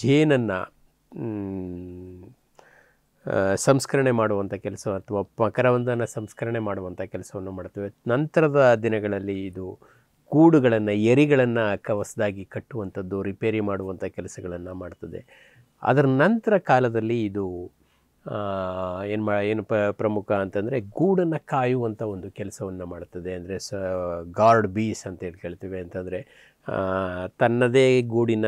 ಜೇನನ್ನು ಸಂಸ್ಕರಣೆ ಮಾಡುವಂಥ ಕೆಲಸ ಅಥವಾ ಮಕರವಂದನ ಸಂಸ್ಕರಣೆ ಮಾಡುವಂಥ ಕೆಲಸವನ್ನು ಮಾಡ್ತೇವೆ ನಂತರದ ದಿನಗಳಲ್ಲಿ ಇದು ಗೂಡುಗಳನ್ನು ಎರಿಗಳನ್ನು ಹೊಸದಾಗಿ ಕಟ್ಟುವಂಥದ್ದು ರಿಪೇರಿ ಮಾಡುವಂಥ ಕೆಲಸಗಳನ್ನು ಮಾಡ್ತದೆ ಅದರ ನಂತರ ಕಾಲದಲ್ಲಿ ಇದು ಏನು ಮಾ ಏನು ಪ ಪ್ರಮುಖ ಅಂತಂದರೆ ಗೂಡನ್ನು ಕಾಯುವಂಥ ಒಂದು ಕೆಲಸವನ್ನು ಮಾಡ್ತದೆ ಅಂದರೆ ಸ ಗಾರ್ಡ್ ಬೀಸ್ ಅಂತ ಹೇಳಿ ಕೇಳ್ತೀವಿ ಅಂತಂದರೆ ತನ್ನದೇ ಗೂಡಿನ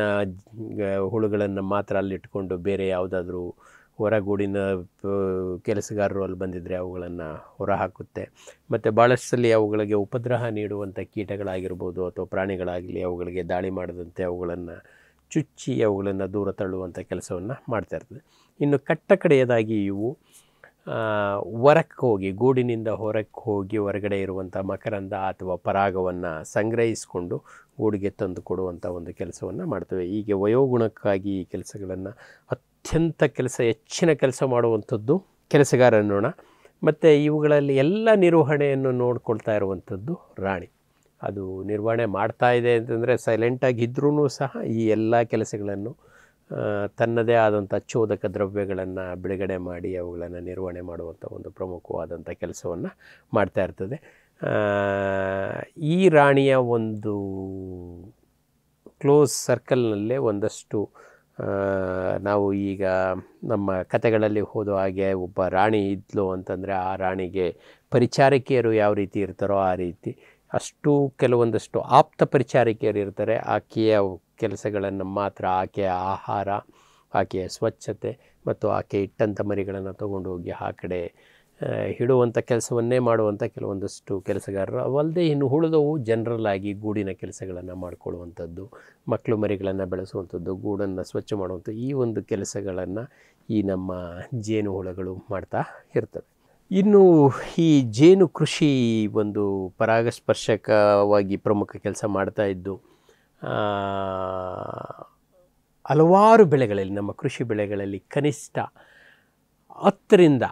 ಹುಳುಗಳನ್ನು ಮಾತ್ರ ಅಲ್ಲಿಟ್ಕೊಂಡು ಬೇರೆ ಯಾವುದಾದ್ರೂ ಹೊರಗೂಡಿನ ಕೆಲಸಗಾರರು ಅಲ್ಲಿ ಬಂದಿದ್ದರೆ ಅವುಗಳನ್ನು ಹೊರಹಾಕುತ್ತೆ ಮತ್ತು ಭಾಳಷ್ಟು ಅವುಗಳಿಗೆ ಉಪದ್ರಹ ನೀಡುವಂಥ ಕೀಟಗಳಾಗಿರ್ಬೋದು ಅಥವಾ ಪ್ರಾಣಿಗಳಾಗಲಿ ಅವುಗಳಿಗೆ ದಾಳಿ ಮಾಡದಂತೆ ಅವುಗಳನ್ನು ಚುಚ್ಚಿ ಅವುಗಳನ್ನು ದೂರ ತಳ್ಳುವಂಥ ಕೆಲಸವನ್ನು ಮಾಡ್ತಾ ಇರ್ತದೆ ಇನ್ನು ಕಟ್ಟ ಕಡೆಯದಾಗಿ ಇವು ಹೊರಕ್ಕೆ ಹೋಗಿ ಗೂಡಿನಿಂದ ಹೊರಕ್ಕೆ ಹೋಗಿ ಹೊರಗಡೆ ಇರುವಂಥ ಮಕರಂದ ಅಥವಾ ಪರಾಗವನ್ನು ಸಂಗ್ರಹಿಸಿಕೊಂಡು ಗೂಡಿಗೆ ತಂದು ಕೊಡುವಂಥ ಒಂದು ಕೆಲಸವನ್ನು ಮಾಡ್ತವೆ ಹೀಗೆ ವಯೋಗುಣಕ್ಕಾಗಿ ಈ ಕೆಲಸಗಳನ್ನು ಅತ್ಯಂತ ಕೆಲಸ ಹೆಚ್ಚಿನ ಕೆಲಸ ಮಾಡುವಂಥದ್ದು ಕೆಲಸಗಾರ ಅನ್ನೋಣ ಮತ್ತು ಇವುಗಳಲ್ಲಿ ಎಲ್ಲ ನಿರ್ವಹಣೆಯನ್ನು ನೋಡ್ಕೊಳ್ತಾ ಇರುವಂಥದ್ದು ರಾಣಿ ಅದು ನಿರ್ವಹಣೆ ಮಾಡ್ತಾ ಇದೆ ಅಂತಂದರೆ ಸೈಲೆಂಟಾಗಿದ್ರೂ ಸಹ ಈ ಎಲ್ಲ ಕೆಲಸಗಳನ್ನು ತನ್ನದೇ ಆದಂಥ ಚೋದಕ ದ್ರವ್ಯಗಳನ್ನು ಬಿಡುಗಡೆ ಮಾಡಿ ಅವುಗಳನ್ನು ನಿರ್ವಹಣೆ ಮಾಡುವಂಥ ಒಂದು ಪ್ರಮುಖವಾದಂಥ ಕೆಲಸವನ್ನು ಮಾಡ್ತಾ ಇರ್ತದೆ ಈ ರಾಣಿಯ ಒಂದು ಕ್ಲೋಸ್ ಸರ್ಕಲ್ನಲ್ಲೇ ಒಂದಷ್ಟು ನಾವು ಈಗ ನಮ್ಮ ಕತೆಗಳಲ್ಲಿ ಹೋದೋ ಹಾಗೆ ಒಬ್ಬ ರಾಣಿ ಇದ್ಲು ಅಂತಂದರೆ ಆ ರಾಣಿಗೆ ಪರಿಚಾರಕಿಯರು ಯಾವ ರೀತಿ ಇರ್ತಾರೋ ಆ ರೀತಿ ಅಷ್ಟು ಕೆಲವೊಂದಷ್ಟು ಆಪ್ತ ಪರಿಚಾರಕಿಯರು ಇರ್ತಾರೆ ಆಕೆಯ ಕೆಲಸಗಳನ್ನು ಮಾತ್ರ ಆಕೆಯ ಆಹಾರ ಆಕೆಯ ಸ್ವಚ್ಛತೆ ಮತ್ತು ಆಕೆ ಇಟ್ಟಂಥ ಮರಿಗಳನ್ನು ಹೋಗಿ ಆ ಕಡೆ ಹಿಡುವಂಥ ಕೆಲಸವನ್ನೇ ಮಾಡುವಂಥ ಕೆಲವೊಂದಷ್ಟು ಕೆಲಸಗಾರರು ಅವಲ್ಲದೆ ಇನ್ನು ಉಳಿದವು ಜನರಲ್ ಆಗಿ ಗೂಡಿನ ಕೆಲಸಗಳನ್ನು ಮಾಡಿಕೊಳ್ಳುವಂಥದ್ದು ಮಕ್ಕಳು ಮರಿಗಳನ್ನು ಬೆಳೆಸುವಂಥದ್ದು ಗೂಡನ್ನು ಸ್ವಚ್ಛ ಮಾಡುವಂಥದ್ದು ಈ ಒಂದು ಕೆಲಸಗಳನ್ನು ಈ ನಮ್ಮ ಜೇನು ಹುಳಗಳು ಮಾಡ್ತಾ ಇರ್ತವೆ ಇನ್ನು ಈ ಜೇನು ಕೃಷಿ ಒಂದು ಪರಾಗಸ್ಪರ್ಶಕವಾಗಿ ಪ್ರಮುಖ ಕೆಲಸ ಮಾಡ್ತಾ ಇದ್ದು ಹಲವಾರು ಬೆಳೆಗಳಲ್ಲಿ ನಮ್ಮ ಕೃಷಿ ಬೆಳೆಗಳಲ್ಲಿ ಕನಿಷ್ಠ ಹತ್ತರಿಂದ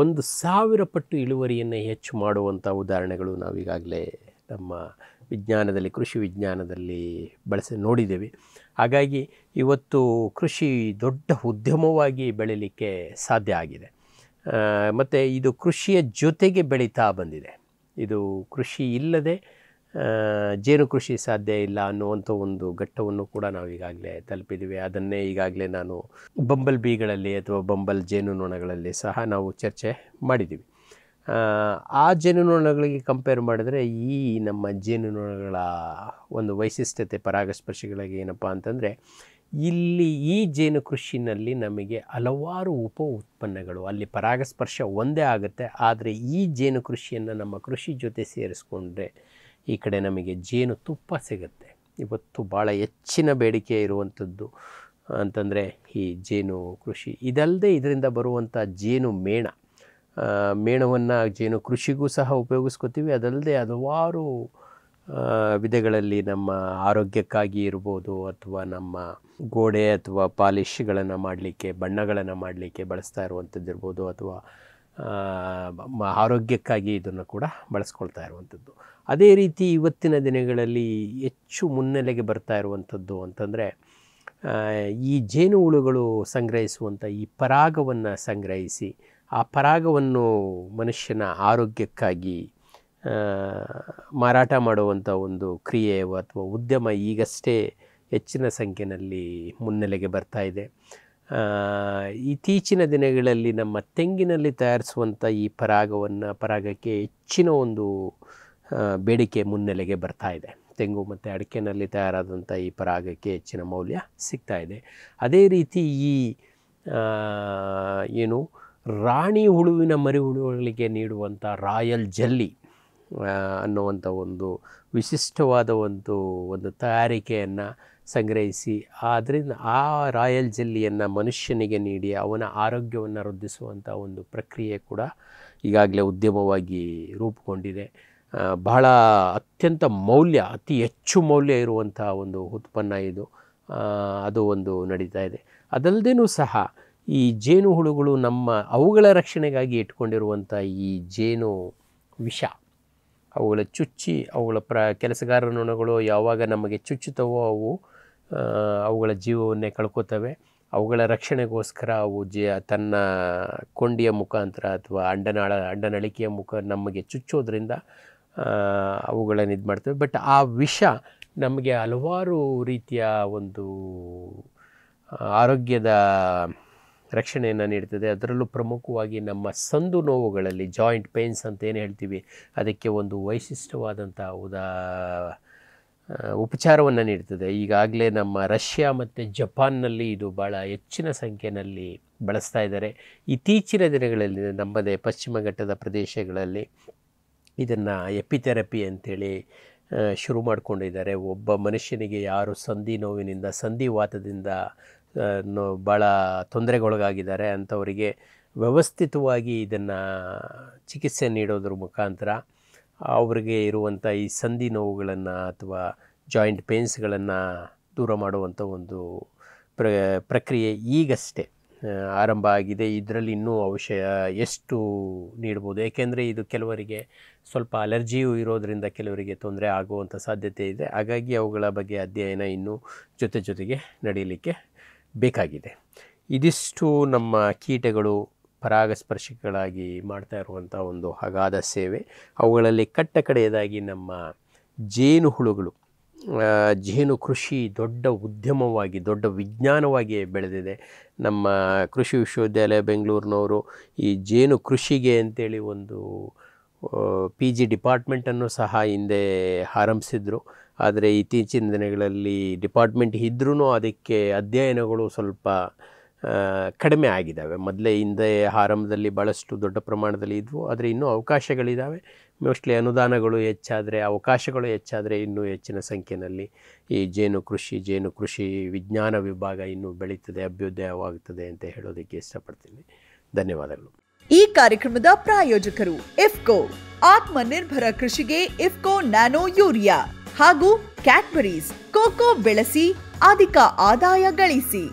ಒಂದು ಸಾವಿರ ಪಟ್ಟು ಇಳುವರಿಯನ್ನು ಹೆಚ್ಚು ಮಾಡುವಂಥ ಉದಾಹರಣೆಗಳು ನಾವೀಗಾಗಲೇ ನಮ್ಮ ವಿಜ್ಞಾನದಲ್ಲಿ ಕೃಷಿ ವಿಜ್ಞಾನದಲ್ಲಿ ಬಳಸಿ ನೋಡಿದ್ದೇವೆ ಹಾಗಾಗಿ ಇವತ್ತು ಕೃಷಿ ದೊಡ್ಡ ಉದ್ಯಮವಾಗಿ ಬೆಳೀಲಿಕ್ಕೆ ಸಾಧ್ಯ ಆಗಿದೆ ಮತ್ತು ಇದು ಕೃಷಿಯ ಜೊತೆಗೆ ಬೆಳೀತಾ ಬಂದಿದೆ ಇದು ಕೃಷಿ ಇಲ್ಲದೆ ಜೇನು ಕೃಷಿ ಸಾಧ್ಯ ಇಲ್ಲ ಅನ್ನುವಂಥ ಒಂದು ಘಟ್ಟವನ್ನು ಕೂಡ ನಾವು ಈಗಾಗಲೇ ತಲುಪಿದ್ದೀವಿ ಅದನ್ನೇ ಈಗಾಗಲೇ ನಾನು ಬಂಬಲ್ ಬೀಗಳಲ್ಲಿ ಅಥವಾ ಬಂಬಲ್ ಜೇನುನೊಣಗಳಲ್ಲಿ ಸಹ ನಾವು ಚರ್ಚೆ ಮಾಡಿದ್ದೀವಿ ಆ ಜೇನುನೊಣಗಳಿಗೆ ಕಂಪೇರ್ ಮಾಡಿದ್ರೆ ಈ ನಮ್ಮ ಜೇನುನೊಣಗಳ ಒಂದು ವೈಶಿಷ್ಟ್ಯತೆ ಪರಾಗಸ್ಪರ್ಶಿಗಳಿಗೆ ಏನಪ್ಪ ಅಂತಂದರೆ ಇಲ್ಲಿ ಈ ಜೇನು ಕೃಷಿನಲ್ಲಿ ನಮಗೆ ಹಲವಾರು ಉಪ ಉತ್ಪನ್ನಗಳು ಅಲ್ಲಿ ಪರಾಗಸ್ಪರ್ಶ ಒಂದೇ ಆಗುತ್ತೆ ಆದರೆ ಈ ಜೇನು ಕೃಷಿಯನ್ನು ನಮ್ಮ ಕೃಷಿ ಜೊತೆ ಸೇರಿಸ್ಕೊಂಡ್ರೆ ಈ ಕಡೆ ನಮಗೆ ಜೇನು ತುಪ್ಪ ಸಿಗುತ್ತೆ ಇವತ್ತು ಭಾಳ ಹೆಚ್ಚಿನ ಬೇಡಿಕೆ ಇರುವಂಥದ್ದು ಅಂತಂದರೆ ಈ ಜೇನು ಕೃಷಿ ಇದಲ್ಲದೆ ಇದರಿಂದ ಬರುವಂಥ ಜೇನು ಮೇಣ ಮೇಣವನ್ನು ಜೇನು ಕೃಷಿಗೂ ಸಹ ಉಪಯೋಗಿಸ್ಕೋತೀವಿ ಅದಲ್ಲದೆ ಹಲವಾರು ವಿಧಗಳಲ್ಲಿ ನಮ್ಮ ಆರೋಗ್ಯಕ್ಕಾಗಿ ಇರ್ಬೋದು ಅಥವಾ ನಮ್ಮ ಗೋಡೆ ಅಥವಾ ಪಾಲಿಶ್ಗಳನ್ನು ಮಾಡಲಿಕ್ಕೆ ಬಣ್ಣಗಳನ್ನು ಮಾಡಲಿಕ್ಕೆ ಬಳಸ್ತಾ ಇರುವಂಥದ್ದು ಇರ್ಬೋದು ಅಥವಾ ಆರೋಗ್ಯಕ್ಕಾಗಿ ಇದನ್ನು ಕೂಡ ಬಳಸ್ಕೊಳ್ತಾ ಇರುವಂಥದ್ದು ಅದೇ ರೀತಿ ಇವತ್ತಿನ ದಿನಗಳಲ್ಲಿ ಹೆಚ್ಚು ಮುನ್ನೆಲೆಗೆ ಬರ್ತಾ ಇರುವಂಥದ್ದು ಅಂತಂದರೆ ಈ ಜೇನು ಹುಳುಗಳು ಸಂಗ್ರಹಿಸುವಂಥ ಈ ಪರಾಗವನ್ನು ಸಂಗ್ರಹಿಸಿ ಆ ಪರಾಗವನ್ನು ಮನುಷ್ಯನ ಆರೋಗ್ಯಕ್ಕಾಗಿ ಮಾರಾಟ ಮಾಡುವಂಥ ಒಂದು ಕ್ರಿಯೆ ಅಥವಾ ಉದ್ಯಮ ಈಗಷ್ಟೇ ಹೆಚ್ಚಿನ ಸಂಖ್ಯೆಯಲ್ಲಿ ಮುನ್ನೆಲೆಗೆ ಬರ್ತಾ ಇದೆ ಇತ್ತೀಚಿನ ದಿನಗಳಲ್ಲಿ ನಮ್ಮ ತೆಂಗಿನಲ್ಲಿ ತಯಾರಿಸುವಂಥ ಈ ಪರಾಗವನ್ನು ಪರಾಗಕ್ಕೆ ಹೆಚ್ಚಿನ ಒಂದು ಬೇಡಿಕೆ ಮುನ್ನೆಲೆಗೆ ಬರ್ತಾ ಇದೆ ತೆಂಗು ಮತ್ತು ಅಡಿಕೆನಲ್ಲಿ ತಯಾರಾದಂಥ ಈ ಪರಾಗಕ್ಕೆ ಹೆಚ್ಚಿನ ಮೌಲ್ಯ ಸಿಗ್ತಾ ಇದೆ ಅದೇ ರೀತಿ ಈ ಏನು ರಾಣಿ ಹುಳುವಿನ ಮರಿ ಹುಳುಗಳಿಗೆ ನೀಡುವಂಥ ರಾಯಲ್ ಜಲ್ಲಿ ಅನ್ನುವಂಥ ಒಂದು ವಿಶಿಷ್ಟವಾದ ಒಂದು ಒಂದು ತಯಾರಿಕೆಯನ್ನು ಸಂಗ್ರಹಿಸಿ ಆದ್ದರಿಂದ ಆ ರಾಯಲ್ ಜಲ್ಲಿಯನ್ನು ಮನುಷ್ಯನಿಗೆ ನೀಡಿ ಅವನ ಆರೋಗ್ಯವನ್ನು ವೃದ್ಧಿಸುವಂಥ ಒಂದು ಪ್ರಕ್ರಿಯೆ ಕೂಡ ಈಗಾಗಲೇ ಉದ್ಯಮವಾಗಿ ರೂಪುಗೊಂಡಿದೆ ಬಹಳ ಅತ್ಯಂತ ಮೌಲ್ಯ ಅತಿ ಹೆಚ್ಚು ಮೌಲ್ಯ ಇರುವಂಥ ಒಂದು ಉತ್ಪನ್ನ ಇದು ಅದು ಒಂದು ನಡೀತಾ ಇದೆ ಅದಲ್ಲದೇನೂ ಸಹ ಈ ಜೇನು ಹುಳುಗಳು ನಮ್ಮ ಅವುಗಳ ರಕ್ಷಣೆಗಾಗಿ ಇಟ್ಕೊಂಡಿರುವಂಥ ಈ ಜೇನು ವಿಷ ಅವುಗಳ ಚುಚ್ಚಿ ಅವುಗಳ ಪ್ರ ಕೆಲಸಗಾರ ನೊಣಗಳು ಯಾವಾಗ ನಮಗೆ ಚುಚ್ಚುತ್ತವೋ ಅವು ಅವುಗಳ ಜೀವವನ್ನೇ ಕಳ್ಕೊತವೆ ಅವುಗಳ ರಕ್ಷಣೆಗೋಸ್ಕರ ಅವು ಜ ತನ್ನ ಕೊಂಡಿಯ ಮುಖಾಂತರ ಅಥವಾ ಅಂಡನಾಳ ಅಂಡನಳಿಕೆಯ ಮುಖ ನಮಗೆ ಚುಚ್ಚೋದ್ರಿಂದ ಅವುಗಳನ್ನು ಇದು ಮಾಡ್ತವೆ ಬಟ್ ಆ ವಿಷ ನಮಗೆ ಹಲವಾರು ರೀತಿಯ ಒಂದು ಆರೋಗ್ಯದ ರಕ್ಷಣೆಯನ್ನು ನೀಡ್ತದೆ ಅದರಲ್ಲೂ ಪ್ರಮುಖವಾಗಿ ನಮ್ಮ ಸಂದು ನೋವುಗಳಲ್ಲಿ ಜಾಯಿಂಟ್ ಪೇನ್ಸ್ ಅಂತ ಏನು ಹೇಳ್ತೀವಿ ಅದಕ್ಕೆ ಒಂದು ವೈಶಿಷ್ಟ್ಯವಾದಂಥ ಉದಾ ಉಪಚಾರವನ್ನು ನೀಡ್ತದೆ ಈಗಾಗಲೇ ನಮ್ಮ ರಷ್ಯಾ ಮತ್ತು ಜಪಾನ್ನಲ್ಲಿ ಇದು ಭಾಳ ಹೆಚ್ಚಿನ ಸಂಖ್ಯೆಯಲ್ಲಿ ಬಳಸ್ತಾ ಇದ್ದಾರೆ ಇತ್ತೀಚಿನ ದಿನಗಳಲ್ಲಿ ನಮ್ಮದೇ ಪಶ್ಚಿಮ ಘಟ್ಟದ ಪ್ರದೇಶಗಳಲ್ಲಿ ಇದನ್ನು ಎಪಿಥೆರಪಿ ಅಂಥೇಳಿ ಶುರು ಮಾಡಿಕೊಂಡಿದ್ದಾರೆ ಒಬ್ಬ ಮನುಷ್ಯನಿಗೆ ಯಾರು ಸಂಧಿ ನೋವಿನಿಂದ ಸಂಧಿವಾತದಿಂದ ಭಾಳ ತೊಂದರೆಗೊಳಗಾಗಿದ್ದಾರೆ ಅಂಥವರಿಗೆ ವ್ಯವಸ್ಥಿತವಾಗಿ ಇದನ್ನು ಚಿಕಿತ್ಸೆ ನೀಡೋದ್ರ ಮುಖಾಂತರ ಅವರಿಗೆ ಇರುವಂಥ ಈ ಸಂಧಿ ನೋವುಗಳನ್ನು ಅಥವಾ ಜಾಯಿಂಟ್ ಪೇನ್ಸ್ಗಳನ್ನು ದೂರ ಮಾಡುವಂಥ ಒಂದು ಪ್ರ ಪ್ರಕ್ರಿಯೆ ಈಗಷ್ಟೇ ಆರಂಭ ಆಗಿದೆ ಇದರಲ್ಲಿ ಇನ್ನೂ ಅವಶ್ಯ ಎಷ್ಟು ನೀಡ್ಬೋದು ಏಕೆಂದರೆ ಇದು ಕೆಲವರಿಗೆ ಸ್ವಲ್ಪ ಅಲರ್ಜಿಯೂ ಇರೋದರಿಂದ ಕೆಲವರಿಗೆ ತೊಂದರೆ ಆಗುವಂಥ ಸಾಧ್ಯತೆ ಇದೆ ಹಾಗಾಗಿ ಅವುಗಳ ಬಗ್ಗೆ ಅಧ್ಯಯನ ಇನ್ನೂ ಜೊತೆ ಜೊತೆಗೆ ನಡೆಯಲಿಕ್ಕೆ ಬೇಕಾಗಿದೆ ಇದಿಷ್ಟು ನಮ್ಮ ಕೀಟಗಳು ಪರಾಗಸ್ಪರ್ಶಿಗಳಾಗಿ ಮಾಡ್ತಾ ಇರುವಂಥ ಒಂದು ಅಗಾಧ ಸೇವೆ ಅವುಗಳಲ್ಲಿ ಕಟ್ಟ ಕಡೆಯದಾಗಿ ನಮ್ಮ ಜೇನು ಹುಳುಗಳು ಜೇನು ಕೃಷಿ ದೊಡ್ಡ ಉದ್ಯಮವಾಗಿ ದೊಡ್ಡ ವಿಜ್ಞಾನವಾಗಿ ಬೆಳೆದಿದೆ ನಮ್ಮ ಕೃಷಿ ವಿಶ್ವವಿದ್ಯಾಲಯ ಬೆಂಗಳೂರಿನವರು ಈ ಜೇನು ಕೃಷಿಗೆ ಅಂತೇಳಿ ಒಂದು ಪಿ ಜಿ ಡಿಪಾರ್ಟ್ಮೆಂಟನ್ನು ಸಹ ಹಿಂದೆ ಆರಂಭಿಸಿದ್ರು ಆದರೆ ಇತ್ತೀಚಿನ ದಿನಗಳಲ್ಲಿ ಡಿಪಾರ್ಟ್ಮೆಂಟ್ ಇದ್ರೂ ಅದಕ್ಕೆ ಅಧ್ಯಯನಗಳು ಸ್ವಲ್ಪ ಕಡಿಮೆ ಆಗಿದ್ದಾವೆ ಮೊದಲೇ ಹಿಂದೆ ಆರಂಭದಲ್ಲಿ ಭಾಳಷ್ಟು ದೊಡ್ಡ ಪ್ರಮಾಣದಲ್ಲಿ ಇದ್ವು ಆದರೆ ಇನ್ನೂ ಅವಕಾಶಗಳಿದ್ದಾವೆ ಮೋಸ್ಟ್ಲಿ ಅನುದಾನಗಳು ಹೆಚ್ಚಾದರೆ ಅವಕಾಶಗಳು ಹೆಚ್ಚಾದರೆ ಇನ್ನೂ ಹೆಚ್ಚಿನ ಸಂಖ್ಯೆಯಲ್ಲಿ ಈ ಜೇನು ಕೃಷಿ ಜೇನು ಕೃಷಿ ವಿಜ್ಞಾನ ವಿಭಾಗ ಇನ್ನೂ ಬೆಳೀತದೆ ಅಭ್ಯುದಯವಾಗುತ್ತದೆ ಅಂತ ಹೇಳೋದಕ್ಕೆ ಇಷ್ಟಪಡ್ತೀನಿ ಧನ್ಯವಾದಗಳು ಈ ಕಾರ್ಯಕ್ರಮದ ಪ್ರಾಯೋಜಕರು ಇಫ್ಕೋ ಆತ್ಮ ನಿರ್ಭರ ಕೃಷಿಗೆ ಇಫ್ಕೋ ನ್ಯಾನೋ ಯೂರಿಯಾ ಹಾಗೂ ಕ್ಯಾಟ್ಬರೀಸ್ ಕೋಕೋ ಬೆಳೆಸಿ ಅಧಿಕ ಆದಾಯ ಗಳಿಸಿ